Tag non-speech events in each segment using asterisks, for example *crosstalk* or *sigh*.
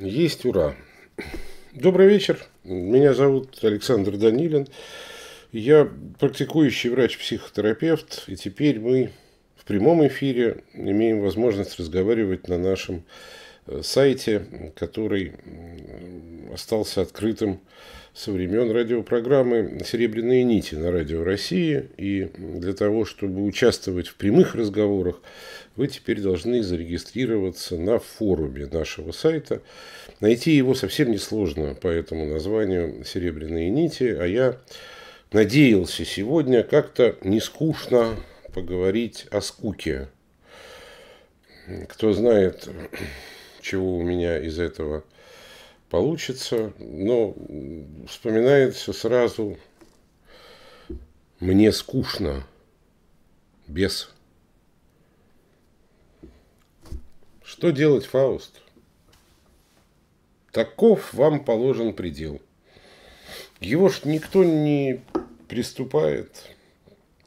Есть, ура. Добрый вечер. Меня зовут Александр Данилин. Я практикующий врач-психотерапевт, и теперь мы в прямом эфире имеем возможность разговаривать на нашем э, сайте, который остался открытым со времен радиопрограммы «Серебряные нити» на Радио России. И для того, чтобы участвовать в прямых разговорах, вы теперь должны зарегистрироваться на форуме нашего сайта. Найти его совсем несложно по этому названию «Серебряные нити», а я надеялся сегодня как-то не скучно поговорить о скуке. Кто знает, чего у меня из этого получится, но вспоминается сразу «Мне скучно без». Что делать, Фауст? Таков вам положен предел. Его ж никто не приступает.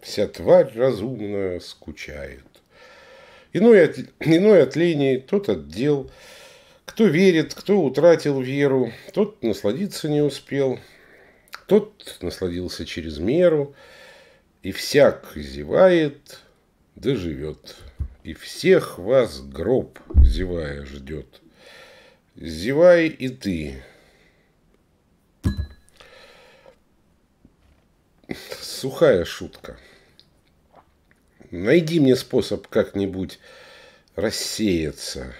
Вся тварь разумная скучает. Иной от, иной от лени тот от дел – кто верит, кто утратил веру, тот насладиться не успел, тот насладился через меру, и всяк зевает, да живет, и всех вас гроб зевая ждет. Зевай и ты. Сухая шутка. Найди мне способ как-нибудь рассеяться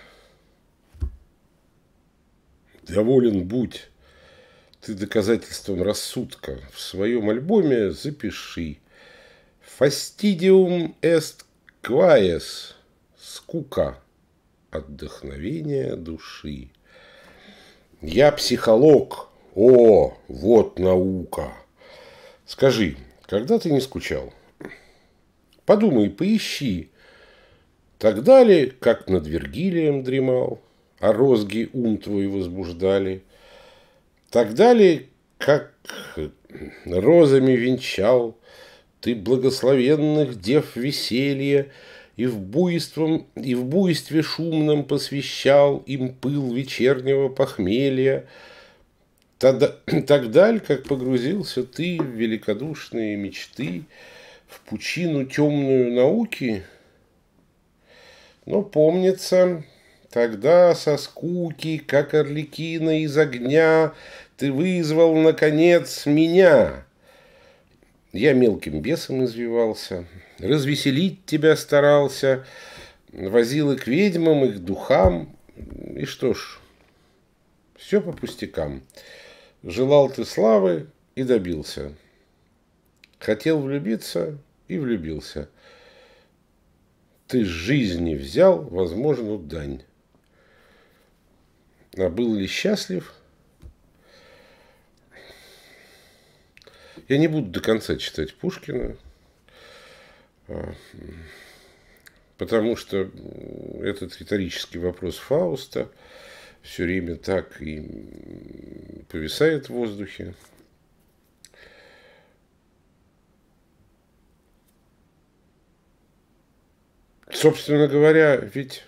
Доволен будь, ты доказательством рассудка. В своем альбоме запиши. Фастидиум эст кваес. Скука. Отдохновение души. Я психолог. О, вот наука. Скажи, когда ты не скучал? Подумай, поищи. Так далее, как над Вергилием дремал а розги ум твой возбуждали. Так далее, как розами венчал ты благословенных дев веселье, и в, буйством, и в буйстве шумном посвящал им пыл вечернего похмелья, тогда, *clears throat* так тогда как погрузился ты в великодушные мечты, в пучину темную науки, но помнится, Тогда со скуки, как орликина из огня, Ты вызвал, наконец, меня. Я мелким бесом извивался, Развеселить тебя старался, Возил и к ведьмам, и к духам, И что ж, все по пустякам. Желал ты славы и добился. Хотел влюбиться и влюбился. Ты с жизни взял возможную дань. А был ли счастлив? Я не буду до конца читать Пушкина, а, потому что этот риторический вопрос Фауста все время так и повисает в воздухе. Собственно говоря, ведь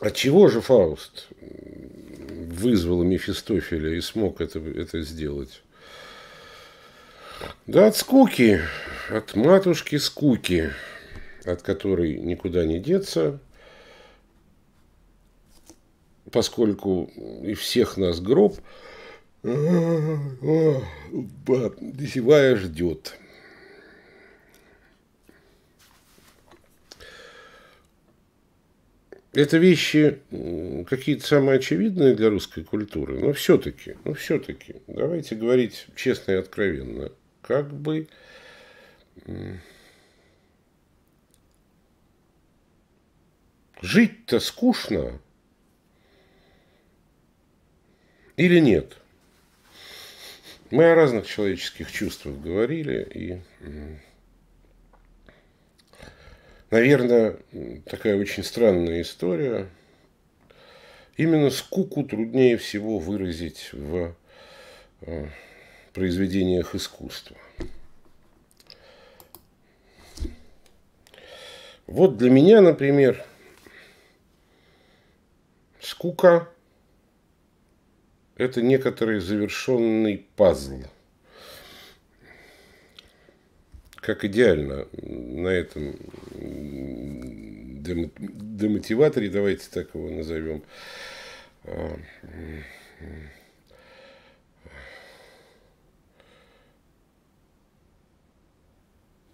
от а чего же Фауст вызвал Мефистофеля и смог это, это сделать? Да от скуки, от матушки скуки, от которой никуда не деться, поскольку и всех нас гроб, зевая а, а, ждет. Это вещи какие-то самые очевидные для русской культуры, но все-таки, но ну, все-таки, давайте говорить честно и откровенно, как бы жить-то скучно или нет? Мы о разных человеческих чувствах говорили и Наверное, такая очень странная история. Именно скуку труднее всего выразить в э, произведениях искусства. Вот для меня, например, скука – это некоторый завершенный пазл – как идеально на этом демотиваторе, давайте так его назовем, а,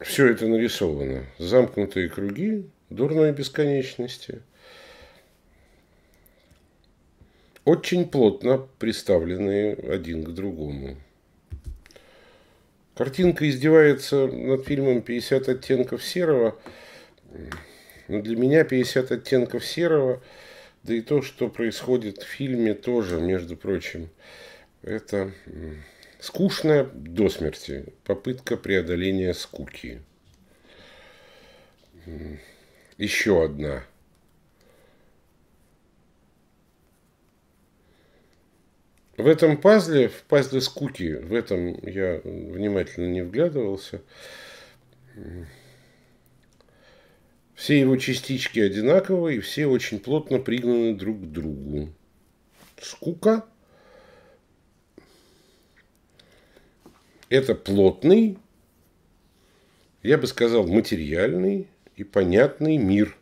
все это нарисовано. Замкнутые круги дурной бесконечности. Очень плотно приставленные один к другому. Картинка издевается над фильмом «50 оттенков серого». Ну, для меня «50 оттенков серого», да и то, что происходит в фильме тоже, между прочим, это скучная до смерти попытка преодоления скуки. Еще одна В этом пазле, в пазле скуки, в этом я внимательно не вглядывался. Все его частички одинаковые, все очень плотно пригнаны друг к другу. Скука – это плотный, я бы сказал, материальный и понятный мир.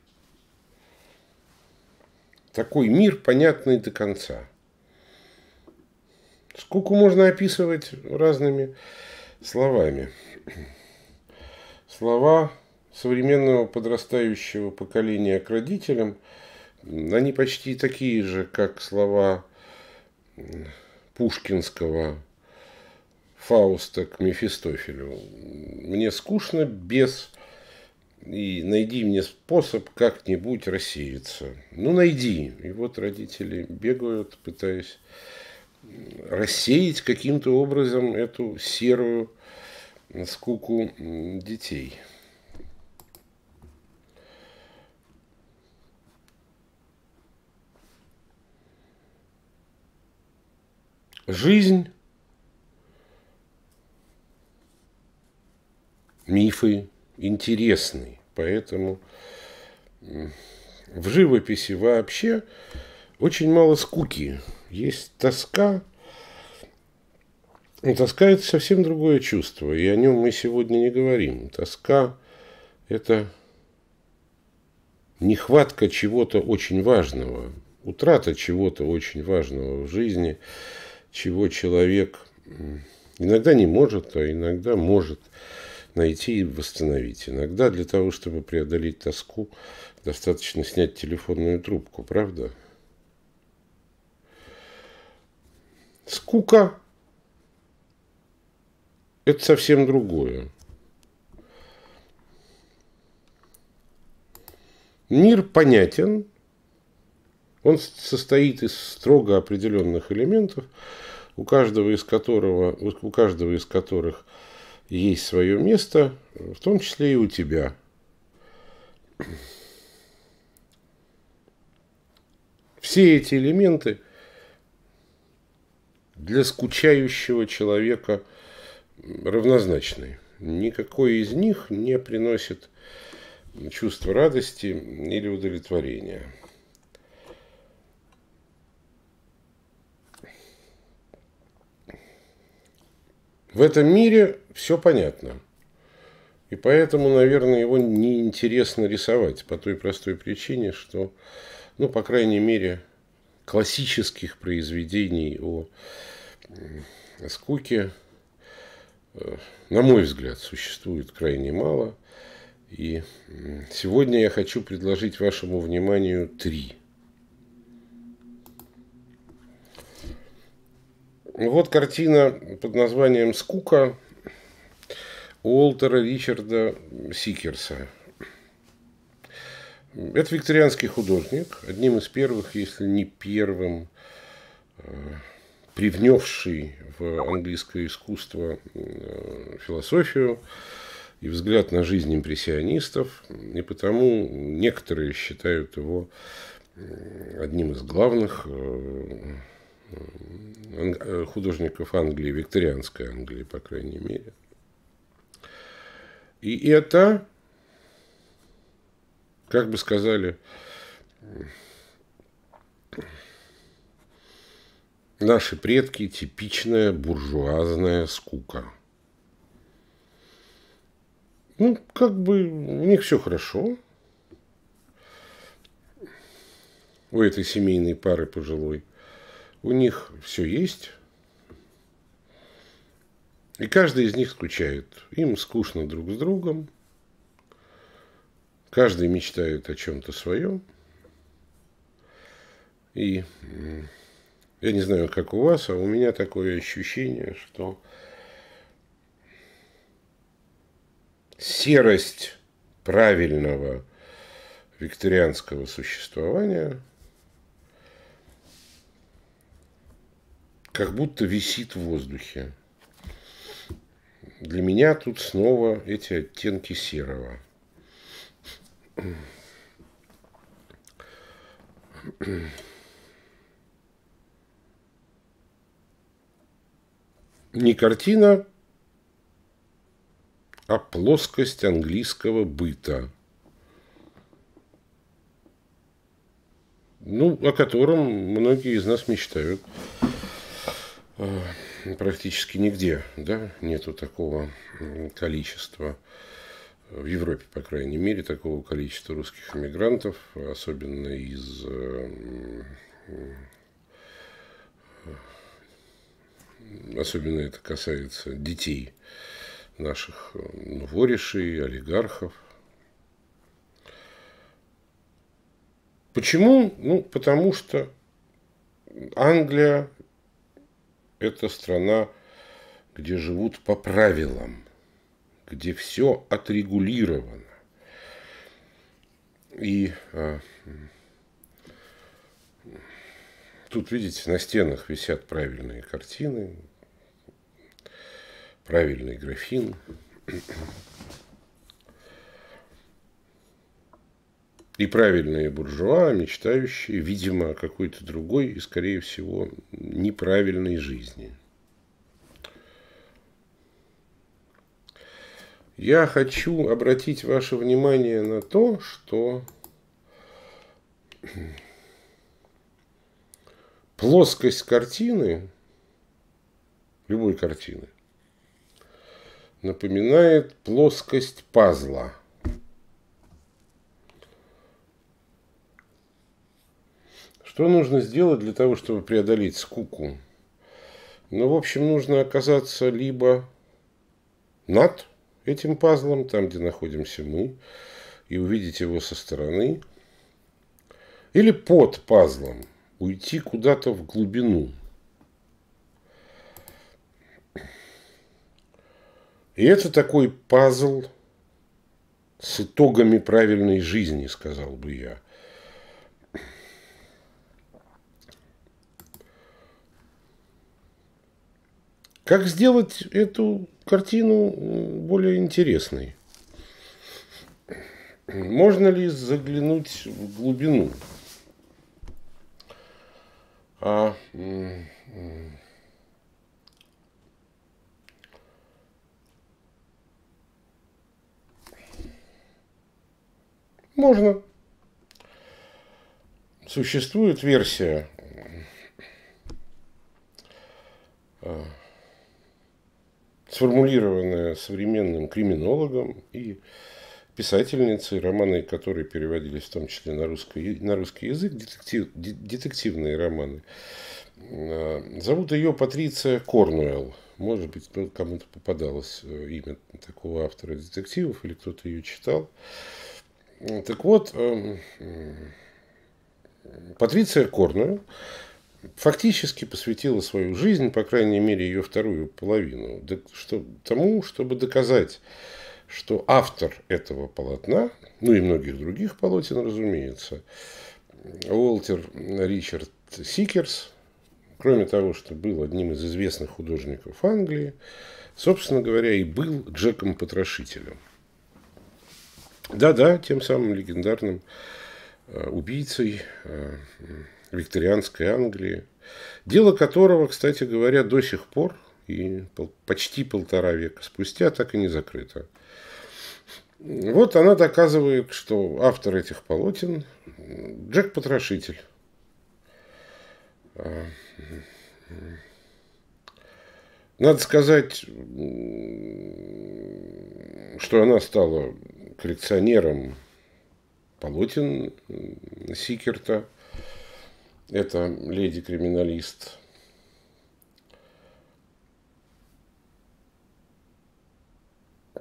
Такой мир, понятный до конца – Скуку можно описывать разными словами. Слова современного подрастающего поколения к родителям, они почти такие же, как слова пушкинского Фауста к Мефистофелю. Мне скучно без... И найди мне способ как-нибудь рассеяться. Ну, найди. И вот родители бегают, пытаясь рассеять каким-то образом эту серую скуку детей. Жизнь, мифы интересны, поэтому в живописи вообще очень мало скуки. Есть тоска. Но тоска – это совсем другое чувство, и о нем мы сегодня не говорим. Тоска – это нехватка чего-то очень важного, утрата чего-то очень важного в жизни, чего человек иногда не может, а иногда может найти и восстановить. Иногда для того, чтобы преодолеть тоску, достаточно снять телефонную трубку, правда? Скука – это совсем другое. Мир понятен, он состоит из строго определенных элементов, у каждого из, которого, у каждого из которых есть свое место, в том числе и у тебя. Все эти элементы – для скучающего человека равнозначны. Никакой из них не приносит чувства радости или удовлетворения. В этом мире все понятно. И поэтому, наверное, его неинтересно рисовать по той простой причине, что, ну, по крайней мере, классических произведений о скуке, э, на мой взгляд, существует крайне мало. И сегодня я хочу предложить вашему вниманию три. Вот картина под названием «Скука» Уолтера Ричарда Сикерса – это викторианский художник, одним из первых, если не первым, э, привнесший в английское искусство э, философию и взгляд на жизнь импрессионистов, и потому некоторые считают его одним из главных э, художников Англии, викторианской Англии, по крайней мере. И это как бы сказали, наши предки типичная буржуазная скука. Ну, как бы у них все хорошо. У этой семейной пары пожилой. У них все есть. И каждый из них скучает. Им скучно друг с другом. Каждый мечтает о чем-то своем. И я не знаю, как у вас, а у меня такое ощущение, что серость правильного викторианского существования как будто висит в воздухе. Для меня тут снова эти оттенки серого – не картина, а плоскость английского быта, ну, о котором многие из нас мечтают. Э, практически нигде да, нету такого количества в Европе, по крайней мере, такого количества русских иммигрантов, особенно из э, особенно это касается детей наших э, воришей, олигархов. Почему? Ну, потому что Англия – это страна, где живут по правилам – где все отрегулировано. И а, тут, видите, на стенах висят правильные картины, правильный графин И правильные буржуа, мечтающие, видимо, о какой-то другой и, скорее всего, неправильной жизни – Я хочу обратить ваше внимание на то, что плоскость картины, любой картины, напоминает плоскость пазла. Что нужно сделать для того, чтобы преодолеть скуку? Ну, в общем, нужно оказаться либо над этим пазлом, там, где находимся мы, и увидеть его со стороны, или под пазлом, уйти куда-то в глубину. И это такой пазл с итогами правильной жизни, сказал бы я. Как сделать эту картину более интересной? Можно ли заглянуть в глубину? А, можно. Существует версия. А сформулированная современным криминологом и писательницей, романы которые переводились в том числе на русский, на русский язык, детектив, детективные романы. Э, зовут ее Патриция Корнуэлл. Может быть, кому-то попадалось э, имя такого автора детективов, или кто-то ее читал. Так вот, эм, Патриция Корнуэлл фактически посвятила свою жизнь, по крайней мере, ее вторую половину, что, тому, чтобы доказать, что автор этого полотна, ну и многих других полотен, разумеется, Уолтер Ричард Сикерс, кроме того, что был одним из известных художников Англии, собственно говоря, и был Джеком-потрошителем. Да-да, тем самым легендарным э, убийцей, э, викторианской Англии, дело которого, кстати говоря, до сих пор и почти полтора века спустя так и не закрыто. Вот она доказывает, что автор этих полотен Джек Потрошитель. А, надо сказать, что она стала коллекционером полотен Сикерта – это леди-криминалист.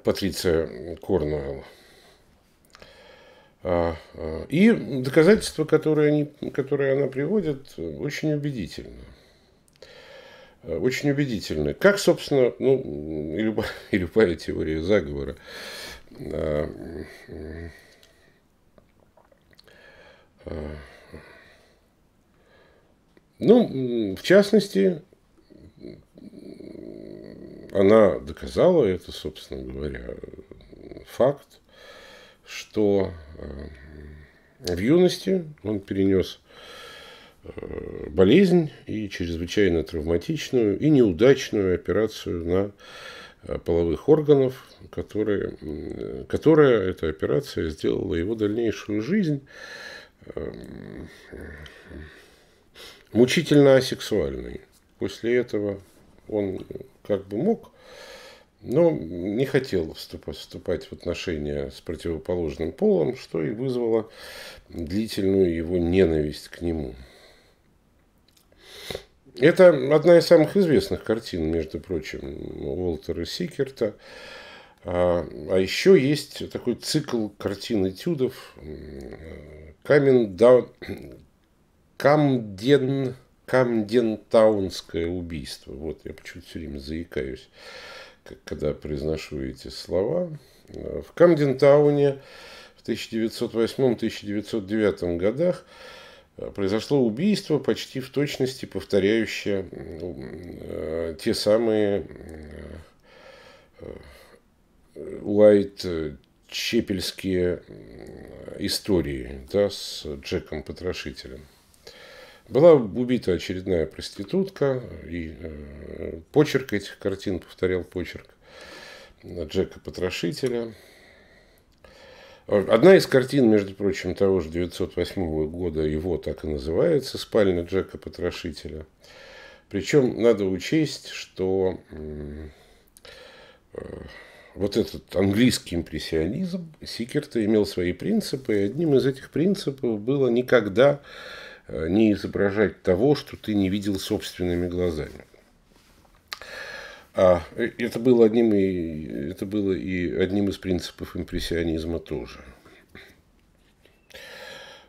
Патриция Корнуэлл. А, а, и доказательства, которые, они, которые она приводит, очень убедительны. А, очень убедительны. Как, собственно, ну, и любая, *laughs* и любая теория заговора. Uh, uh, ну, в частности, она доказала это, собственно говоря, факт, что э, в юности он перенес э, болезнь и чрезвычайно травматичную и неудачную операцию на э, половых органов, которые, которая эта операция сделала его дальнейшую жизнь мучительно асексуальный. После этого он как бы мог, но не хотел вступать, вступать в отношения с противоположным полом, что и вызвало длительную его ненависть к нему. Это одна из самых известных картин, между прочим, Уолтера Сикерта. А, а еще есть такой цикл картин этюдов «Coming down, Камден, Камдентаунское убийство. Вот, я почему-то все время заикаюсь, когда произношу эти слова. Э, в Камдентауне в 1908-1909 годах э, произошло убийство, почти в точности повторяющее э, те самые э, э, Уайт Чепельские истории да, с Джеком Потрошителем. Была убита очередная проститутка, и э, почерк этих картин повторял почерк Джека Потрошителя. Одна из картин, между прочим, того же 1908 года, его так и называется, «Спальня Джека Потрошителя». Причем надо учесть, что э, вот этот английский импрессионизм Сикерта имел свои принципы, и одним из этих принципов было никогда Э, не изображать того, что ты не видел собственными глазами. А э, это было одним и это было и одним из принципов импрессионизма тоже.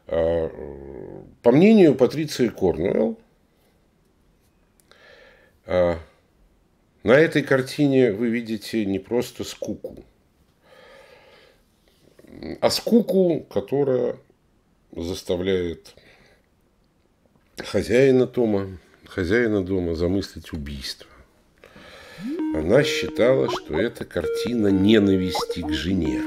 А, э, по мнению Патриции Корнуэлл, а, на этой картине вы видите не просто скуку, а скуку, которая заставляет хозяина дома, хозяина дома замыслить убийство. Она считала, что это картина ненависти к жене.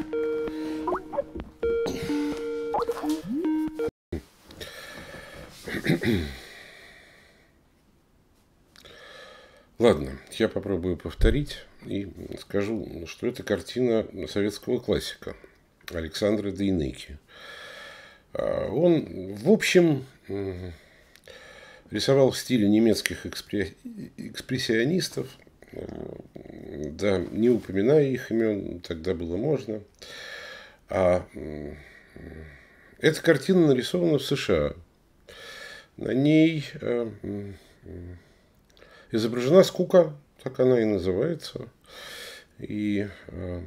Ладно, я попробую повторить и скажу, что это картина советского классика Александра Дейнеки. А, он, в общем, Рисовал в стиле немецких экспре... экспрессионистов, да, не упоминая их имен, тогда было можно. А эта картина нарисована в США. На ней э, изображена скука, так она и называется. И э,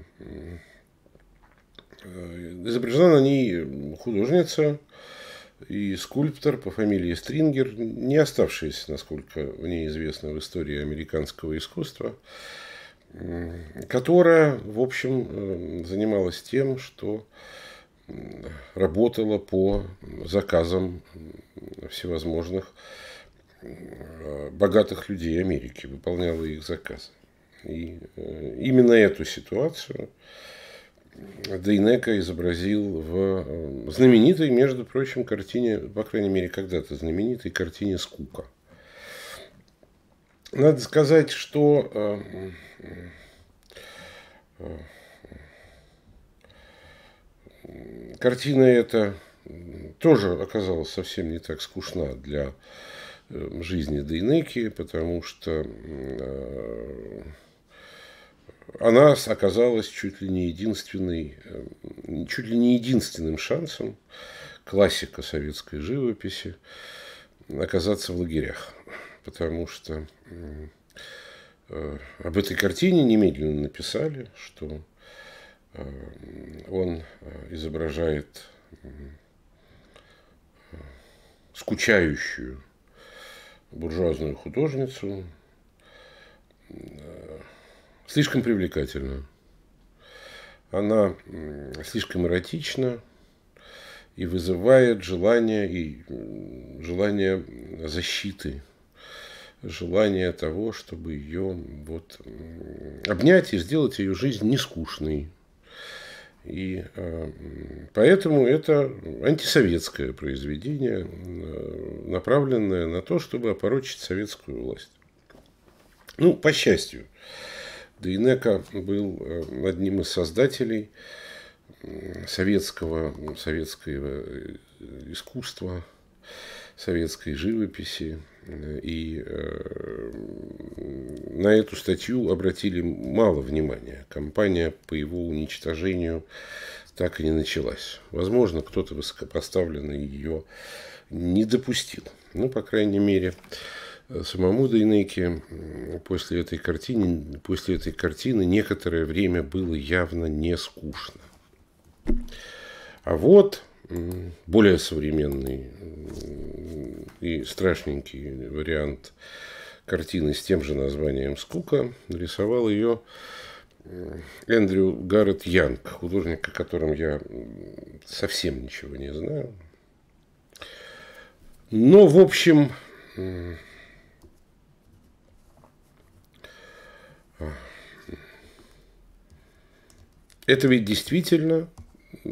э, изображена на ней художница, и скульптор по фамилии Стрингер, не оставшийся, насколько мне известно, в истории американского искусства, которая, в общем, э, занималась тем, что работала по заказам всевозможных богатых людей Америки, выполняла их заказы. И э, именно эту ситуацию Дейнека изобразил в э, знаменитой, между прочим, картине, по крайней мере, когда-то знаменитой картине «Скука». Надо сказать, что э, э, картина эта тоже оказалась совсем не так скучна для жизни Дейнеки, потому что она оказалась чуть ли не единственной, эм, чуть ли не единственным шансом классика советской живописи оказаться в лагерях, потому что э, об этой картине немедленно написали, что эм, он э, изображает э, скучающую буржуазную художницу, слишком привлекательна. Она слишком эротична и вызывает желание, и желание защиты, желание того, чтобы ее вот обнять и сделать ее жизнь нескучной. И э, поэтому это антисоветское произведение, э, направленное на то, чтобы опорочить советскую власть. Ну, по счастью. Дейнека был э, одним из создателей советского, ну, советского э, искусства, советской живописи. Э, и на эту статью обратили мало внимания. Компания по его уничтожению так и не началась. Возможно, кто-то высокопоставленный ее не допустил. Ну, по крайней мере, Э, самому Дейнеке после этой картины, после этой картины некоторое время было явно не скучно. А вот более современный и страшненький вариант картины с тем же названием «Скука» нарисовал ее Эндрю Гаррет Янг, художник, о котором я совсем ничего не знаю. Но, в общем, Это ведь действительно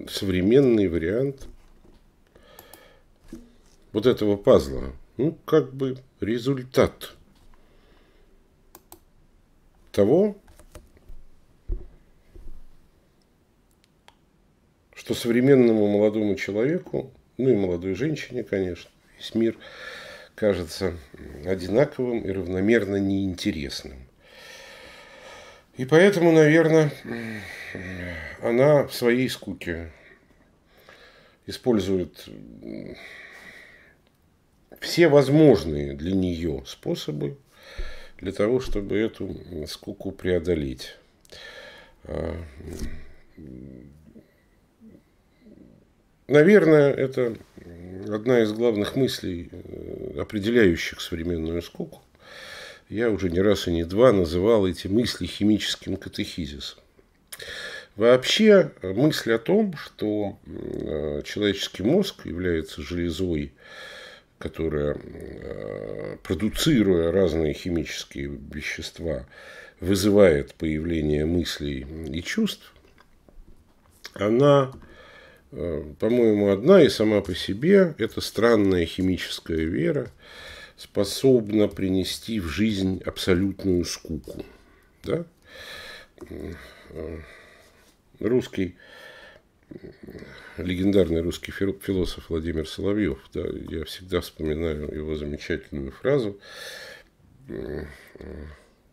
современный вариант вот этого пазла. Ну, как бы результат того, что современному молодому человеку, ну и молодой женщине, конечно, весь мир кажется одинаковым и равномерно неинтересным. И поэтому, наверное, она в своей скуке использует все возможные для нее способы для того, чтобы эту скуку преодолеть. А, наверное, это одна из главных мыслей, э, определяющих современную скуку – я уже не раз и не два называл эти мысли химическим катехизисом. Вообще мысль о том, что э, человеческий мозг является железой, которая, э, продуцируя разные химические вещества, вызывает появление мыслей и чувств, она, э, по-моему, одна и сама по себе. Это странная химическая вера, способна принести в жизнь абсолютную скуку. Да? Русский, легендарный русский философ Владимир Соловьев, да, я всегда вспоминаю его замечательную фразу,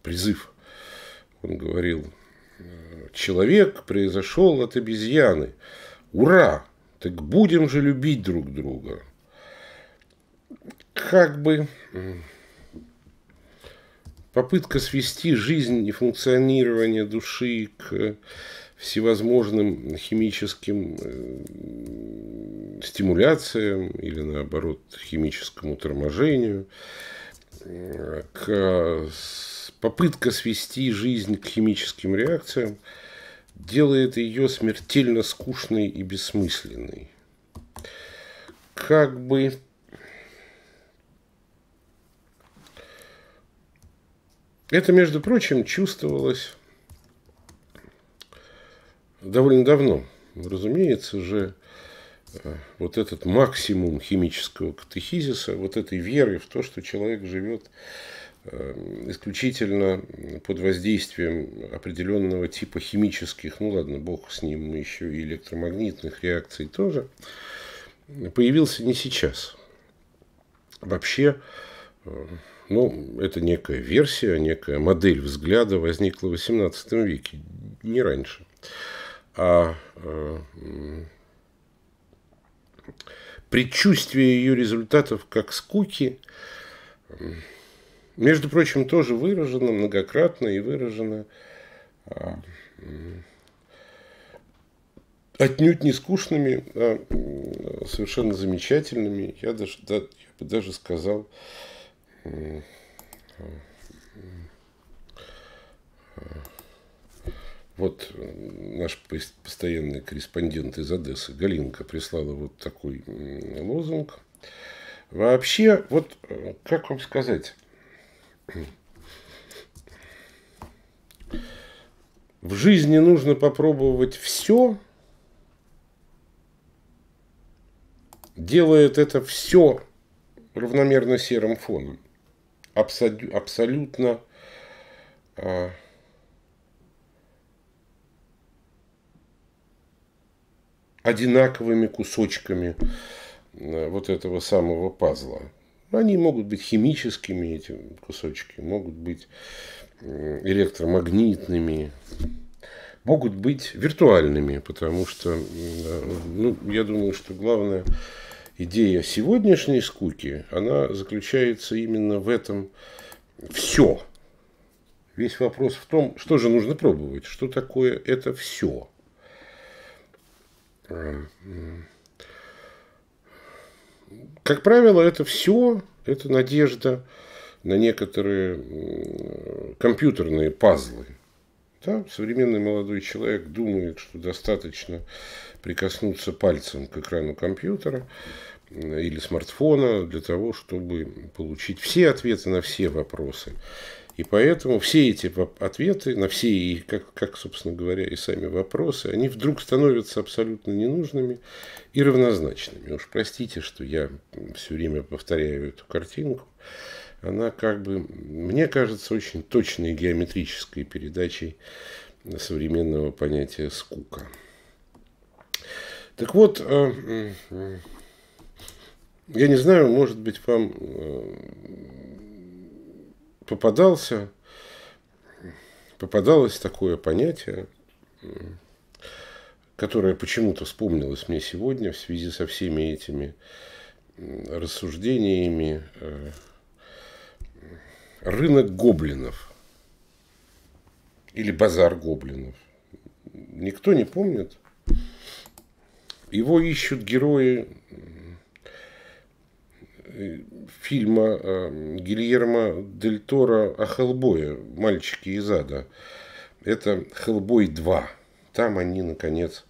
призыв. Он говорил, человек произошел от обезьяны. Ура! Так будем же любить друг друга как бы попытка свести жизнь и функционирование души к всевозможным химическим э, стимуляциям или наоборот химическому торможению, к попытка свести жизнь к химическим реакциям делает ее смертельно скучной и бессмысленной. Как бы Это, между прочим, чувствовалось довольно давно. Разумеется же, э, вот этот максимум химического катехизиса, вот этой веры в то, что человек живет э, исключительно под воздействием определенного типа химических, ну ладно, бог с ним, еще и электромагнитных реакций тоже, появился не сейчас. Вообще, э, ну, это некая версия, некая модель взгляда возникла в XVIII веке, не раньше. А э, предчувствие ее результатов как скуки, между прочим, тоже выражено многократно и выражено э, отнюдь не скучными, а совершенно замечательными, я даже, да, я бы даже сказал, э, вот наш постоянный корреспондент из Одессы, Галинка, прислала вот такой лозунг. Вообще, вот э, как вам сказать, в жизни нужно попробовать все, делает это все равномерно серым фоном абсолю, абсолютно а, одинаковыми кусочками э, вот этого самого пазла. Они могут быть химическими, эти кусочки, могут быть электромагнитными, могут быть виртуальными, потому что ну, я думаю, что главное идея сегодняшней скуки, она заключается именно в этом все. Весь вопрос в том, что же нужно пробовать, что такое это все. Как правило, это все, это надежда на некоторые компьютерные пазлы. Да, современный молодой человек думает, что достаточно прикоснуться пальцем к экрану компьютера, или смартфона для того, чтобы получить все ответы на все вопросы. И поэтому все эти ответы на все, как, как, собственно говоря, и сами вопросы, они вдруг становятся абсолютно ненужными и равнозначными. Уж простите, что я все время повторяю эту картинку. Она как бы, мне кажется, очень точной геометрической передачей современного понятия «скука». Так вот, э, я не знаю, может быть, вам э, попадался, попадалось такое понятие, которое почему-то вспомнилось мне сегодня в связи со всеми этими рассуждениями. Э, рынок гоблинов или базар гоблинов. Никто не помнит. Его ищут герои Э, фильма э, Гильермо Дель Торо о Хеллбое «Мальчики из ада». Это «Хеллбой 2». Там они, наконец,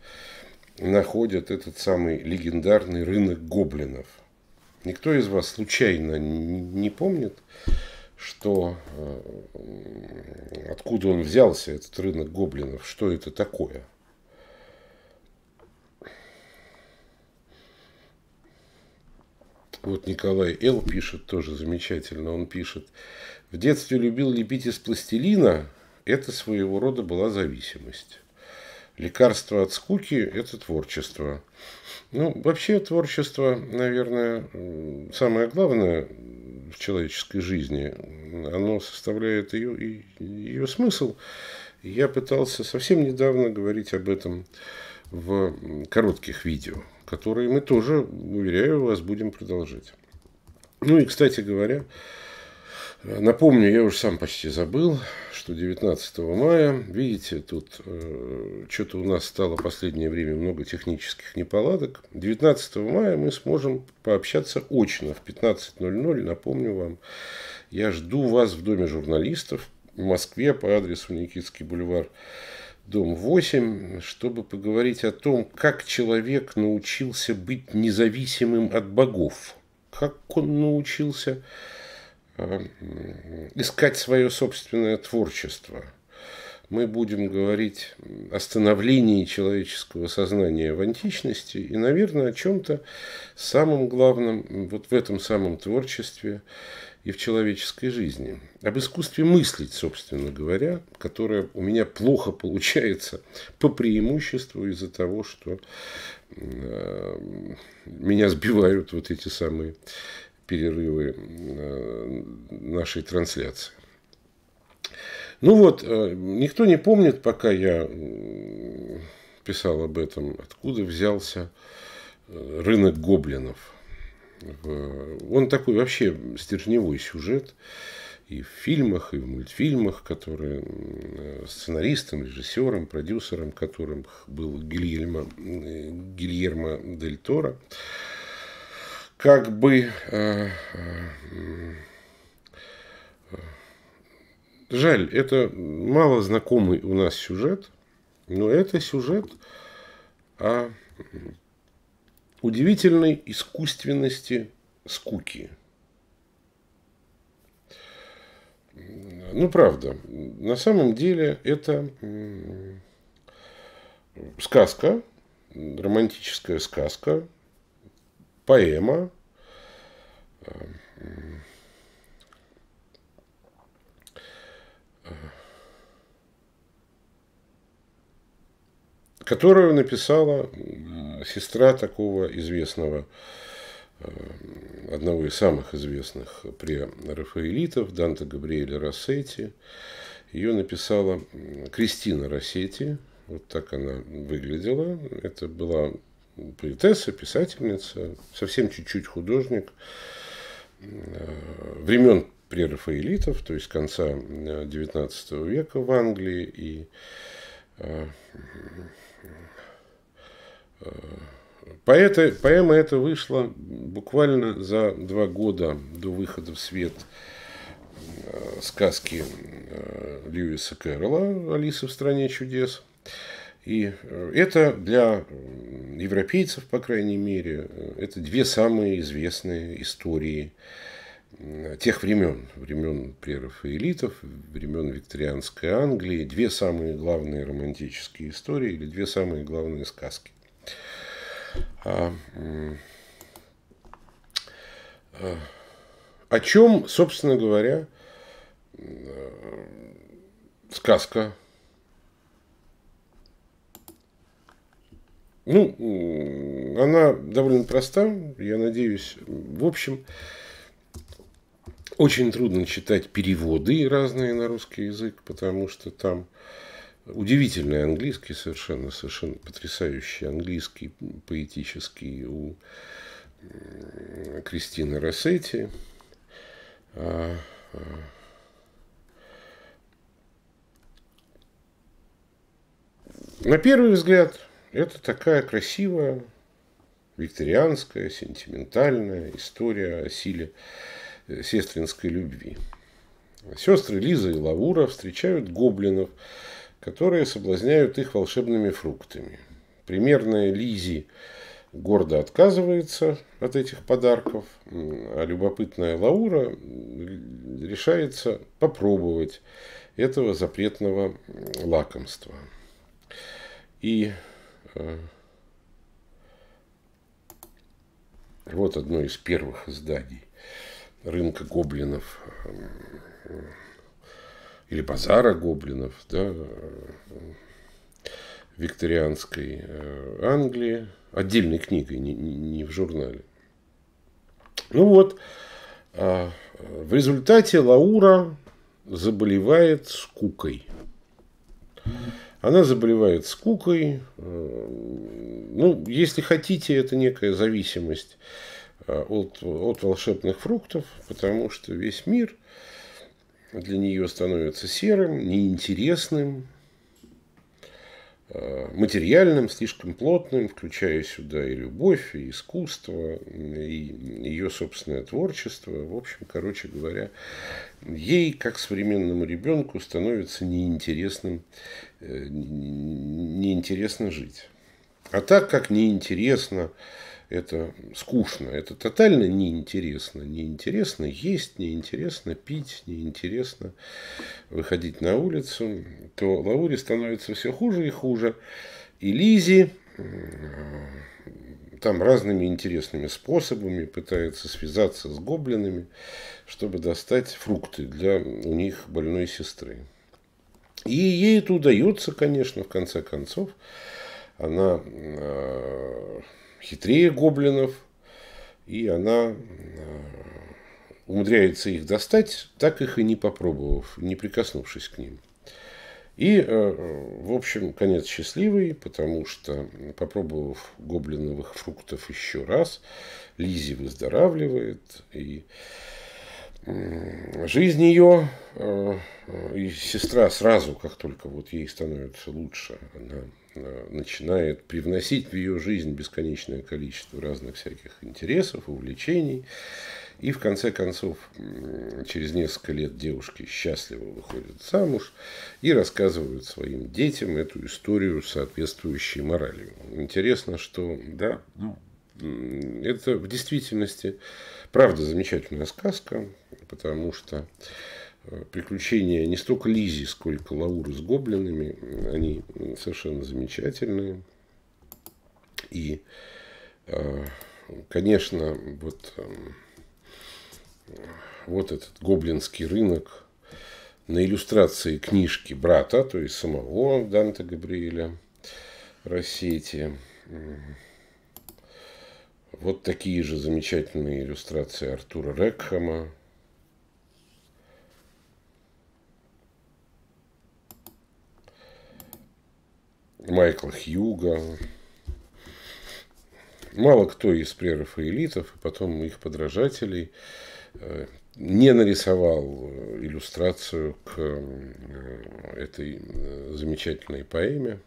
находят этот самый легендарный рынок гоблинов. Никто из вас случайно не помнит, что э, откуда он взялся, этот рынок гоблинов, что это такое – Вот Николай Л. пишет тоже замечательно. Он пишет. В детстве любил лепить из пластилина. Это своего рода была зависимость. Лекарство от скуки – это творчество. Ну, вообще творчество, наверное, самое главное в человеческой жизни. Оно составляет ее, ее смысл. Я пытался совсем недавно говорить об этом в коротких видео которые мы тоже, уверяю вас, будем продолжать. Ну и, кстати говоря, напомню, я уже сам почти забыл, что 19 мая, видите, тут э, что-то у нас стало в последнее время много технических неполадок. 19 мая мы сможем пообщаться очно в 15.00, напомню вам. Я жду вас в Доме журналистов в Москве по адресу Никитский бульвар дом 8, чтобы поговорить о том, как человек научился быть независимым от богов. Как он научился эм, искать свое собственное творчество. Мы будем говорить о становлении человеческого сознания в античности и, наверное, о чем-то самом главном вот в этом самом творчестве и в человеческой жизни. Об искусстве мыслить, собственно говоря, которое у меня плохо *laughs* получается по преимуществу из-за того, что э, меня сбивают вот эти самые перерывы э, нашей трансляции. Ну вот, э, никто не помнит, пока я писал об этом, откуда взялся рынок гоблинов – он такой вообще стержневой сюжет и в фильмах, и в мультфильмах, которые э, сценаристом, режиссером, продюсером которым был Гильермо, э, Гильермо Дель Торо. Как бы э, жаль, это мало знакомый у нас сюжет, но это сюжет о удивительной искусственности скуки. Ну, правда, на самом деле это сказка, романтическая сказка, поэма, которую написала сестра такого известного, э, одного из самых известных прерафаэлитов, Данте Габриэля Рассети. Ее написала Кристина Рассети, вот так она выглядела. Это была поэтесса, писательница, совсем чуть-чуть художник э, времен прерафаэлитов, то есть конца XIX э, века в Англии и Поэта, поэма эта вышла буквально за два года до выхода в свет э, сказки э, Льюиса Кэрролла «Алиса в стране чудес». И э, это для европейцев, по крайней мере, это две самые известные истории тех времен, времен преров и элитов, времен викторианской Англии, две самые главные романтические истории или две самые главные сказки. А, а, о чем, собственно говоря, э, сказка? Ну, она довольно проста, я надеюсь. В общем, очень трудно читать переводы разные на русский язык, потому что там удивительный английский, совершенно, совершенно потрясающий английский, поэтический у Кристины Рассети. А, а. На первый взгляд, это такая красивая, викторианская, сентиментальная история о силе э, сестринской любви. Сестры Лиза и Лавура встречают гоблинов, которые соблазняют их волшебными фруктами. Примерная Лизи гордо отказывается от этих подарков, а любопытная Лаура решается попробовать этого запретного лакомства. И э, вот одно из первых изданий рынка гоблинов или базара гоблинов, да, викторианской э, Англии, отдельной книгой, не, не в журнале. Ну вот, а, в результате Лаура заболевает скукой. Она заболевает скукой. Э, ну, если хотите, это некая зависимость э, от, от волшебных фруктов, потому что весь мир для нее становится серым, неинтересным, э, материальным, слишком плотным, включая сюда и любовь, и искусство, и ее собственное творчество. В общем, короче говоря, ей, как современному ребенку, становится неинтересным, э, неинтересно жить. А так как неинтересно это скучно, это тотально неинтересно. Неинтересно есть, неинтересно пить, неинтересно выходить на улицу, то Лауре становится все хуже и хуже. И Лизи там разными интересными способами пытается связаться с гоблинами, чтобы достать фрукты для у них больной сестры. И ей это удается, конечно, в конце концов. Она э, хитрее гоблинов, и она э, умудряется их достать, так их и не попробовав, не прикоснувшись к ним. И, э, э, в общем, конец счастливый, потому что, попробовав гоблиновых фруктов еще раз, Лизи выздоравливает, и жизнь ее, и сестра сразу, как только вот ей становится лучше, она Э, начинает привносить в ее жизнь бесконечное количество разных всяких интересов, увлечений. И в конце концов, через несколько лет девушки счастливо выходят замуж и рассказывают своим детям эту историю с соответствующей моралью. Интересно, что да, ну, это в действительности правда замечательная сказка, потому что приключения не столько Лизи, сколько Лауры с гоблинами. Они совершенно замечательные. И, э, конечно, вот, эм, вот этот гоблинский рынок на иллюстрации книжки брата, то есть самого Данте Габриэля Рассети. Вот такие же замечательные иллюстрации Артура Рекхама – Майкла Хьюга. Мало кто из преров и элитов, и потом их подражателей, э, не нарисовал э, иллюстрацию к э, этой замечательной поэме.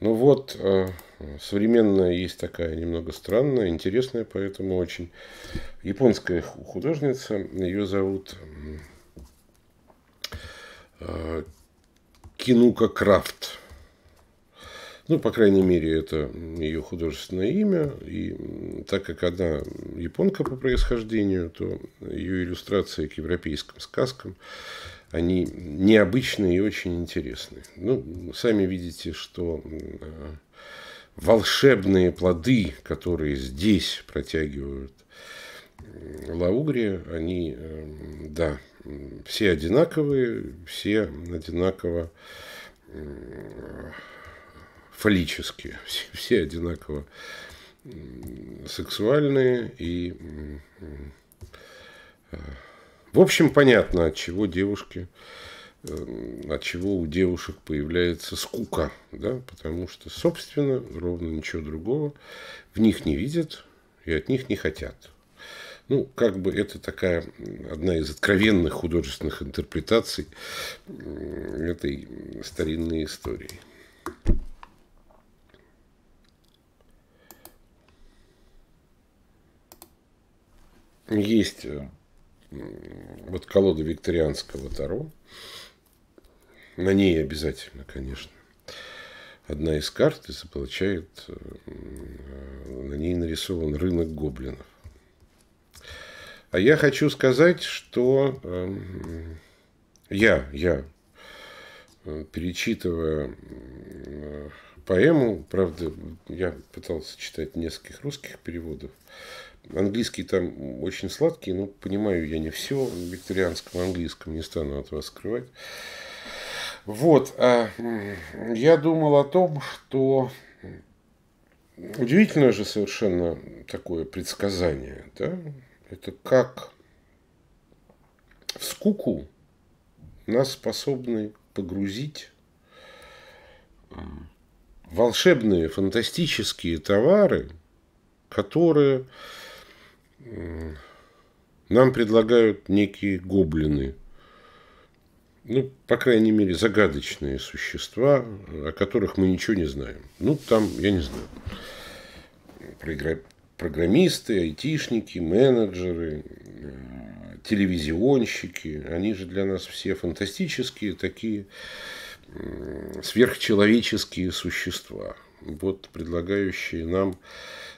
Ну вот, современная есть такая немного странная, интересная, поэтому очень японская художница. Ее зовут Кинука Крафт. Ну, по крайней мере, это ее художественное имя. И так как она японка по происхождению, то ее иллюстрации к европейским сказкам, они необычные и очень интересные. Ну, сами видите, что э, волшебные плоды, которые здесь протягивают э, Лаугри, они, э, да, все одинаковые, все одинаково фаллические, *laughs* все, все одинаково сексуальные и э, в общем понятно, от чего девушки э, от чего у девушек появляется скука, да, потому что, собственно, ровно ничего другого в них не видят и от них не хотят. Ну, как бы это такая одна из откровенных художественных интерпретаций этой старинной истории. Есть э, вот колода викторианского Таро. На ней обязательно, конечно. Одна из карт изоблачает, э, э, на ней нарисован рынок гоблинов. А я хочу сказать, что э, я, я, э, перечитывая э, поэму, правда, я пытался читать нескольких русских переводов, Английский там очень сладкий, но понимаю я не все в викторианском английском, не стану от вас скрывать. Вот, а я думал о том, что удивительно же совершенно такое предсказание, да? Это как в скуку нас способны погрузить э, волшебные, фантастические товары, которые э, нам предлагают некие гоблины. Ну, по крайней мере, загадочные существа, о которых мы ничего не знаем. Ну, там, я не знаю, про, игра программисты, айтишники, менеджеры, э, телевизионщики, они же для нас все фантастические такие сверхчеловеческие существа, вот предлагающие нам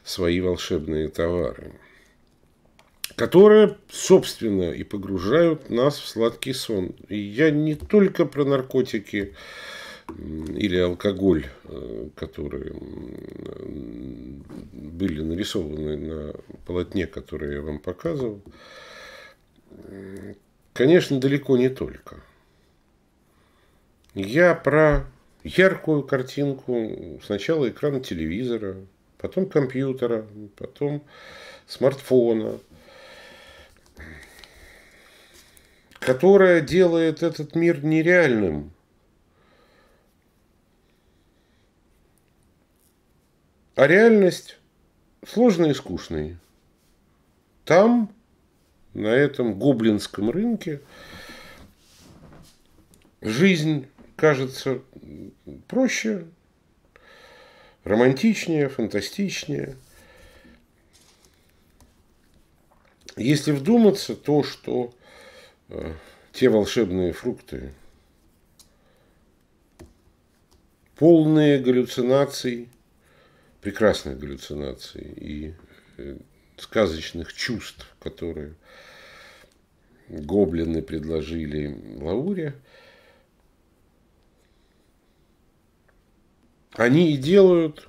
свои волшебные товары, которые, собственно, и погружают нас в сладкий сон. И я не только про наркотики или алкоголь, э, которые были нарисованы на полотне, которое я вам показывал. Конечно, далеко не только. Я про яркую картинку сначала экрана телевизора, потом компьютера, потом смартфона, которая делает этот мир нереальным. А реальность сложный и скучный. Там, на этом гоблинском рынке, жизнь кажется проще, романтичнее, фантастичнее. Если вдуматься, то, что э, те волшебные фрукты, полные галлюцинаций – прекрасных галлюцинаций и э, сказочных чувств, которые гоблины предложили Лауре, они и делают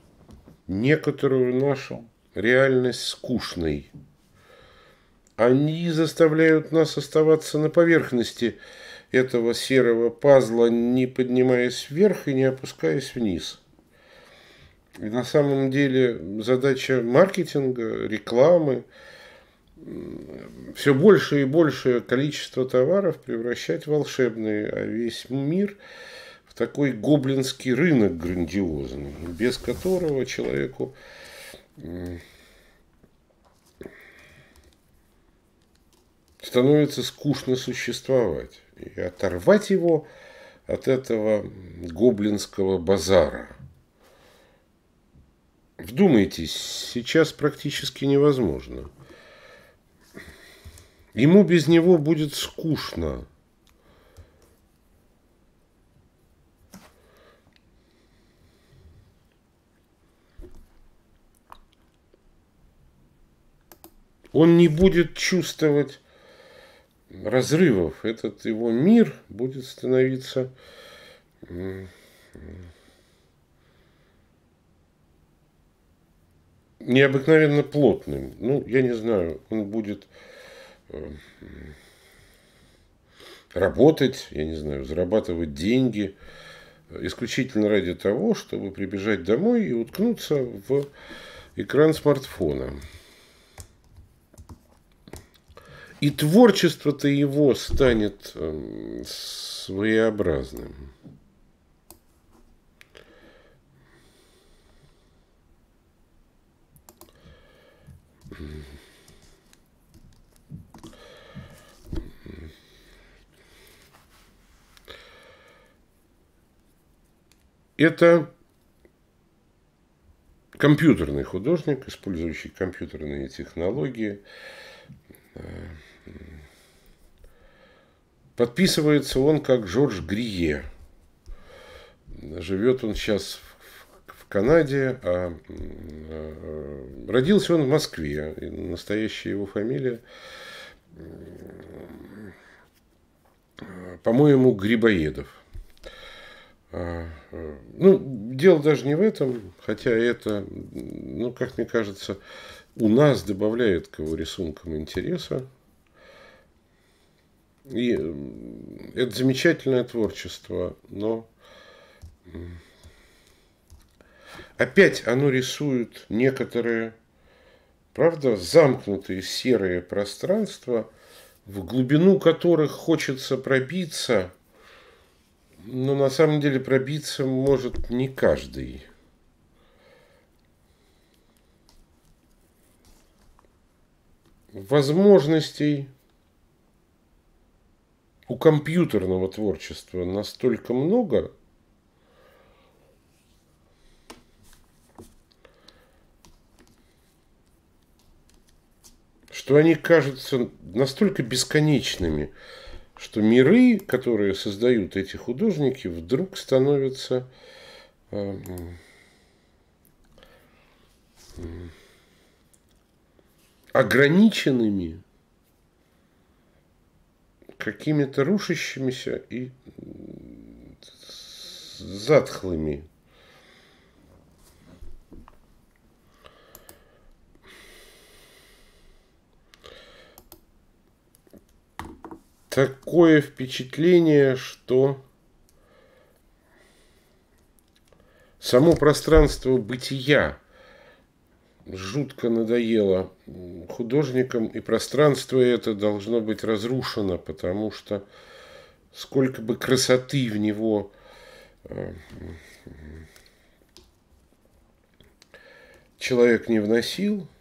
некоторую нашу реальность скучной. Они заставляют нас оставаться на поверхности этого серого пазла, не поднимаясь вверх и не опускаясь вниз – и на самом деле задача маркетинга, рекламы, все больше и большее количество товаров превращать в волшебные, а весь мир в такой гоблинский рынок грандиозный, без которого человеку становится скучно существовать. И оторвать его от этого гоблинского базара – Вдумайтесь, сейчас практически невозможно. Ему без него будет скучно. Он не будет чувствовать разрывов. Этот его мир будет становиться... необыкновенно плотным. Ну, я не знаю, он будет э, работать, я не знаю, зарабатывать деньги э, исключительно ради того, чтобы прибежать домой и уткнуться в экран смартфона. И творчество-то его станет эм, своеобразным. Это компьютерный художник, использующий компьютерные технологии. Подписывается он как Жорж Грие. Живет он сейчас Канаде, а э, э, родился он в Москве. И настоящая его фамилия, по-моему, Грибоедов. А, э, ну, дело даже не в этом, хотя это, ну, как мне кажется, у нас добавляет к его рисункам интереса. И это замечательное творчество, но Опять оно рисует некоторые, правда, замкнутые серые пространства, в глубину которых хочется пробиться, но на самом деле пробиться может не каждый. Возможностей у компьютерного творчества настолько много – что они кажутся настолько бесконечными, что миры, которые создают эти художники, вдруг становятся эм, эм, ограниченными какими-то рушащимися и затхлыми такое впечатление, что само пространство бытия жутко надоело художникам, и пространство это должно быть разрушено, потому что сколько бы красоты в него э, человек не вносил –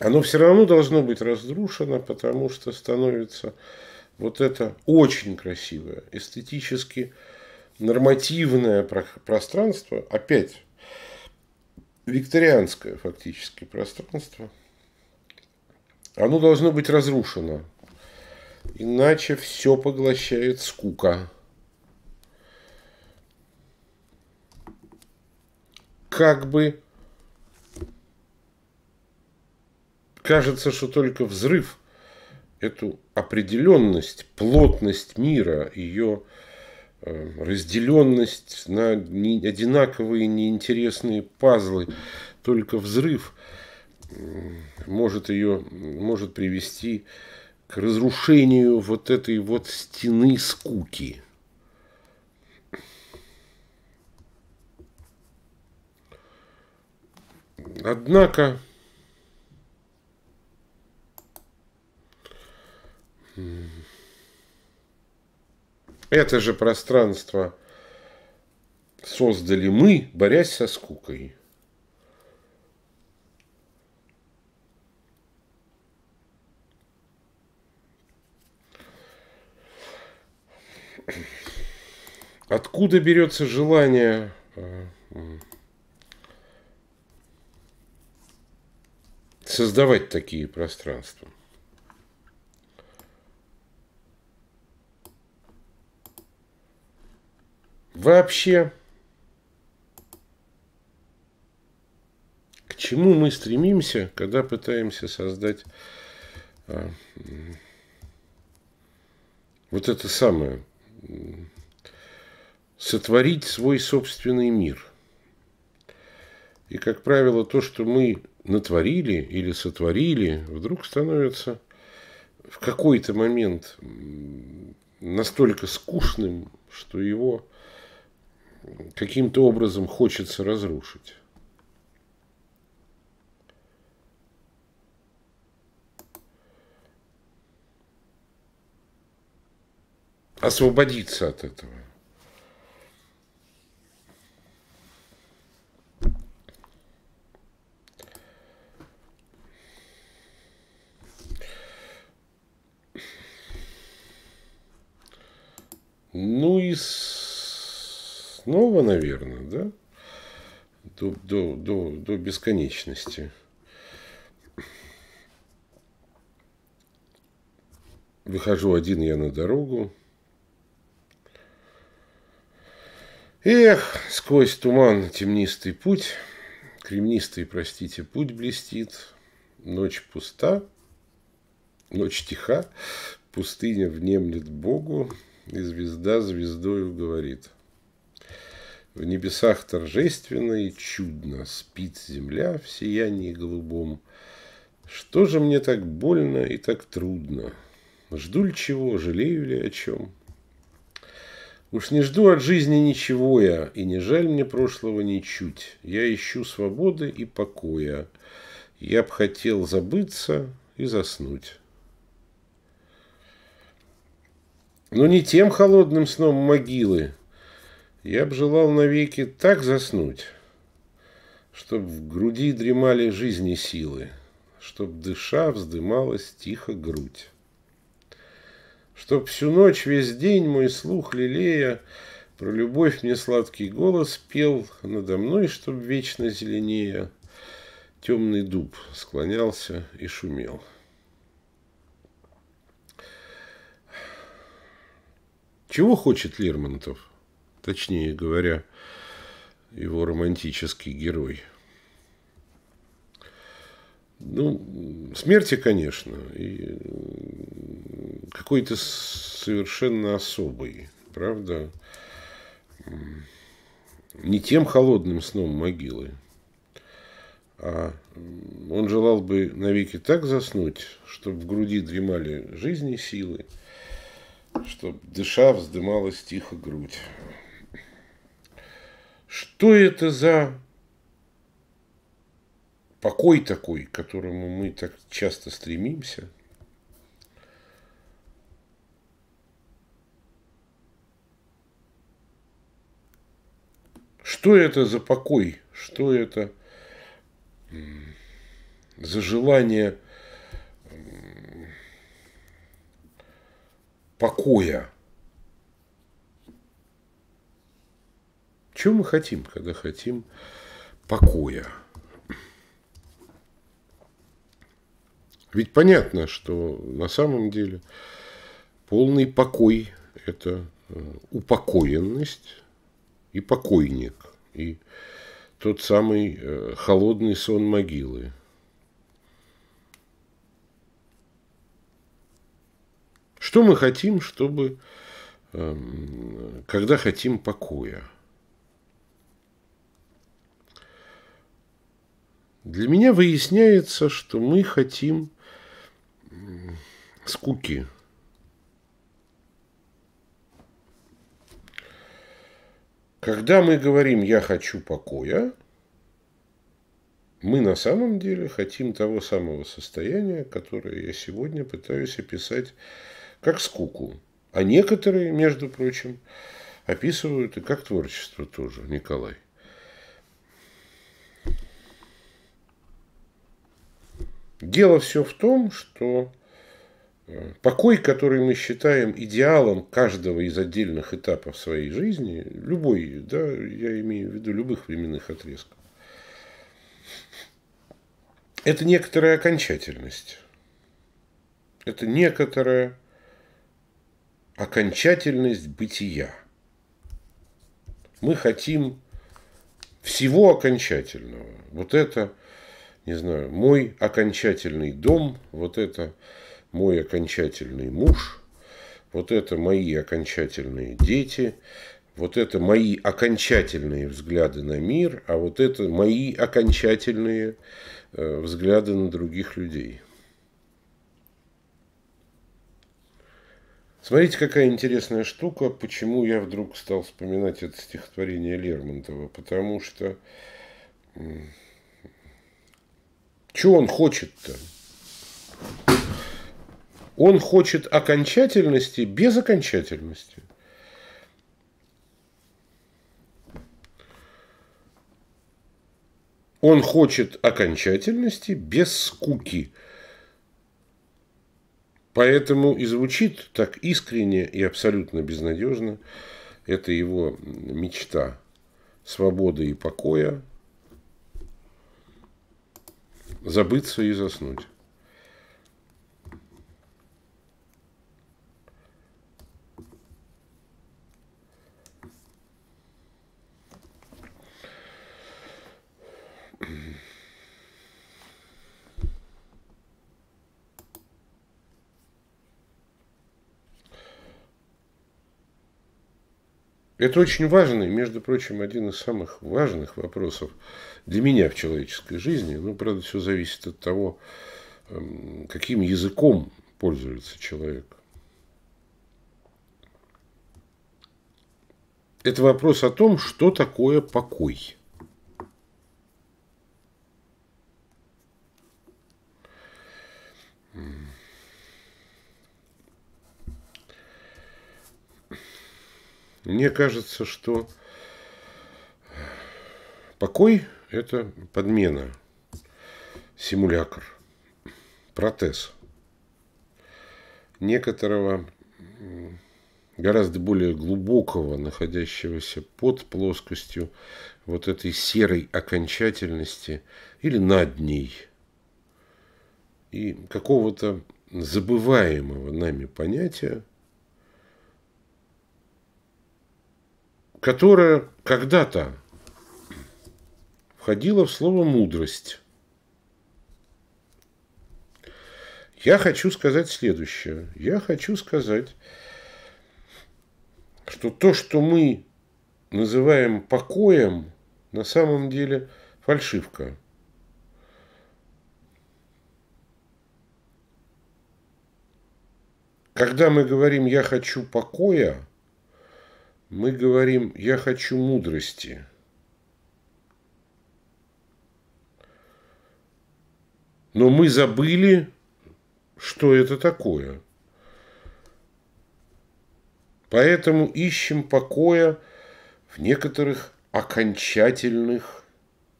оно все равно должно быть разрушено, потому что становится вот это очень красивое, эстетически нормативное пространство, опять викторианское фактически пространство, оно должно быть разрушено, иначе все поглощает скука. Как бы кажется, что только взрыв эту определенность, плотность мира, ее э, разделенность на не одинаковые неинтересные пазлы, только взрыв может ее может привести к разрушению вот этой вот стены скуки. Однако Это же пространство создали мы, борясь со скукой. Откуда берется желание э, создавать такие пространства? Вообще, к чему мы стремимся, когда пытаемся создать а, вот это самое, сотворить свой собственный мир. И, как правило, то, что мы натворили или сотворили, вдруг становится в какой-то момент настолько скучным, что его каким-то образом хочется разрушить. Освободиться от этого. Ну и с Портнова, наверное, да? До, до, до, до бесконечности. Выхожу один я на дорогу. Эх, сквозь туман темнистый путь, кремнистый, простите, путь блестит. Ночь пуста, ночь тиха, пустыня внемлет Богу, и звезда звездою говорит – в небесах торжественно и чудно спит земля в сиянии голубом. Что же мне так больно и так трудно? Жду ли чего, жалею ли о чем? Уж не жду от жизни ничего я, и не жаль мне прошлого ничуть. Я ищу свободы и покоя. Я б хотел забыться и заснуть. Но не тем холодным сном могилы я б желал навеки так заснуть, чтоб в груди дремали жизни силы, чтоб дыша вздымалась тихо грудь. Чтоб всю ночь, весь день мой слух лелея, про любовь мне сладкий голос пел надо мной, чтоб вечно зеленее, темный дуб склонялся и шумел. Чего хочет Лермонтов? точнее говоря, его романтический герой. Ну, смерти, конечно, и какой-то совершенно особый, правда? Не тем холодным сном могилы, а он желал бы навеки так заснуть, чтобы в груди дремали жизни силы, чтобы дыша вздымалась тихо грудь. Что это за покой такой, к которому мы так часто стремимся? Что это за покой? Что это за желание покоя? Чего мы хотим, когда хотим покоя? Ведь понятно, что на самом деле полный покой – это э, упокоенность и покойник, и тот самый э, холодный сон могилы. Что мы хотим, чтобы, эм, когда хотим покоя – Для меня выясняется, что мы хотим скуки. Когда мы говорим «я хочу покоя», мы на самом деле хотим того самого состояния, которое я сегодня пытаюсь описать как скуку. А некоторые, между прочим, описывают и как творчество тоже, Николай. Дело все в том, что э, покой, который мы считаем идеалом каждого из отдельных этапов своей жизни, любой, да, я имею в виду любых временных отрезков, это некоторая окончательность. Это некоторая окончательность бытия. Мы хотим всего окончательного. Вот это – не знаю, мой окончательный дом, вот это мой окончательный муж, вот это мои окончательные дети, вот это мои окончательные взгляды на мир, а вот это мои окончательные э, взгляды на других людей. Смотрите, какая интересная штука, почему я вдруг стал вспоминать это стихотворение Лермонтова, потому что чего он хочет-то? Он хочет окончательности без окончательности. Он хочет окончательности без скуки. Поэтому и звучит так искренне и абсолютно безнадежно. Это его мечта свободы и покоя, забыться и заснуть. Это очень важный, между прочим, один из самых важных вопросов для меня в человеческой жизни. Ну, правда, все зависит от того, эм, каким языком пользуется человек. Это вопрос о том, что такое покой. Мне кажется, что покой это подмена, симулякр, протез некоторого гораздо более глубокого, находящегося под плоскостью вот этой серой окончательности или над ней, и какого-то забываемого нами понятия, которое когда-то входило в слово «мудрость». Я хочу сказать следующее. Я хочу сказать, что то, что мы называем покоем, на самом деле фальшивка. Когда мы говорим «я хочу покоя», мы говорим «я хочу мудрости». Но мы забыли, что это такое. Поэтому ищем покоя в некоторых окончательных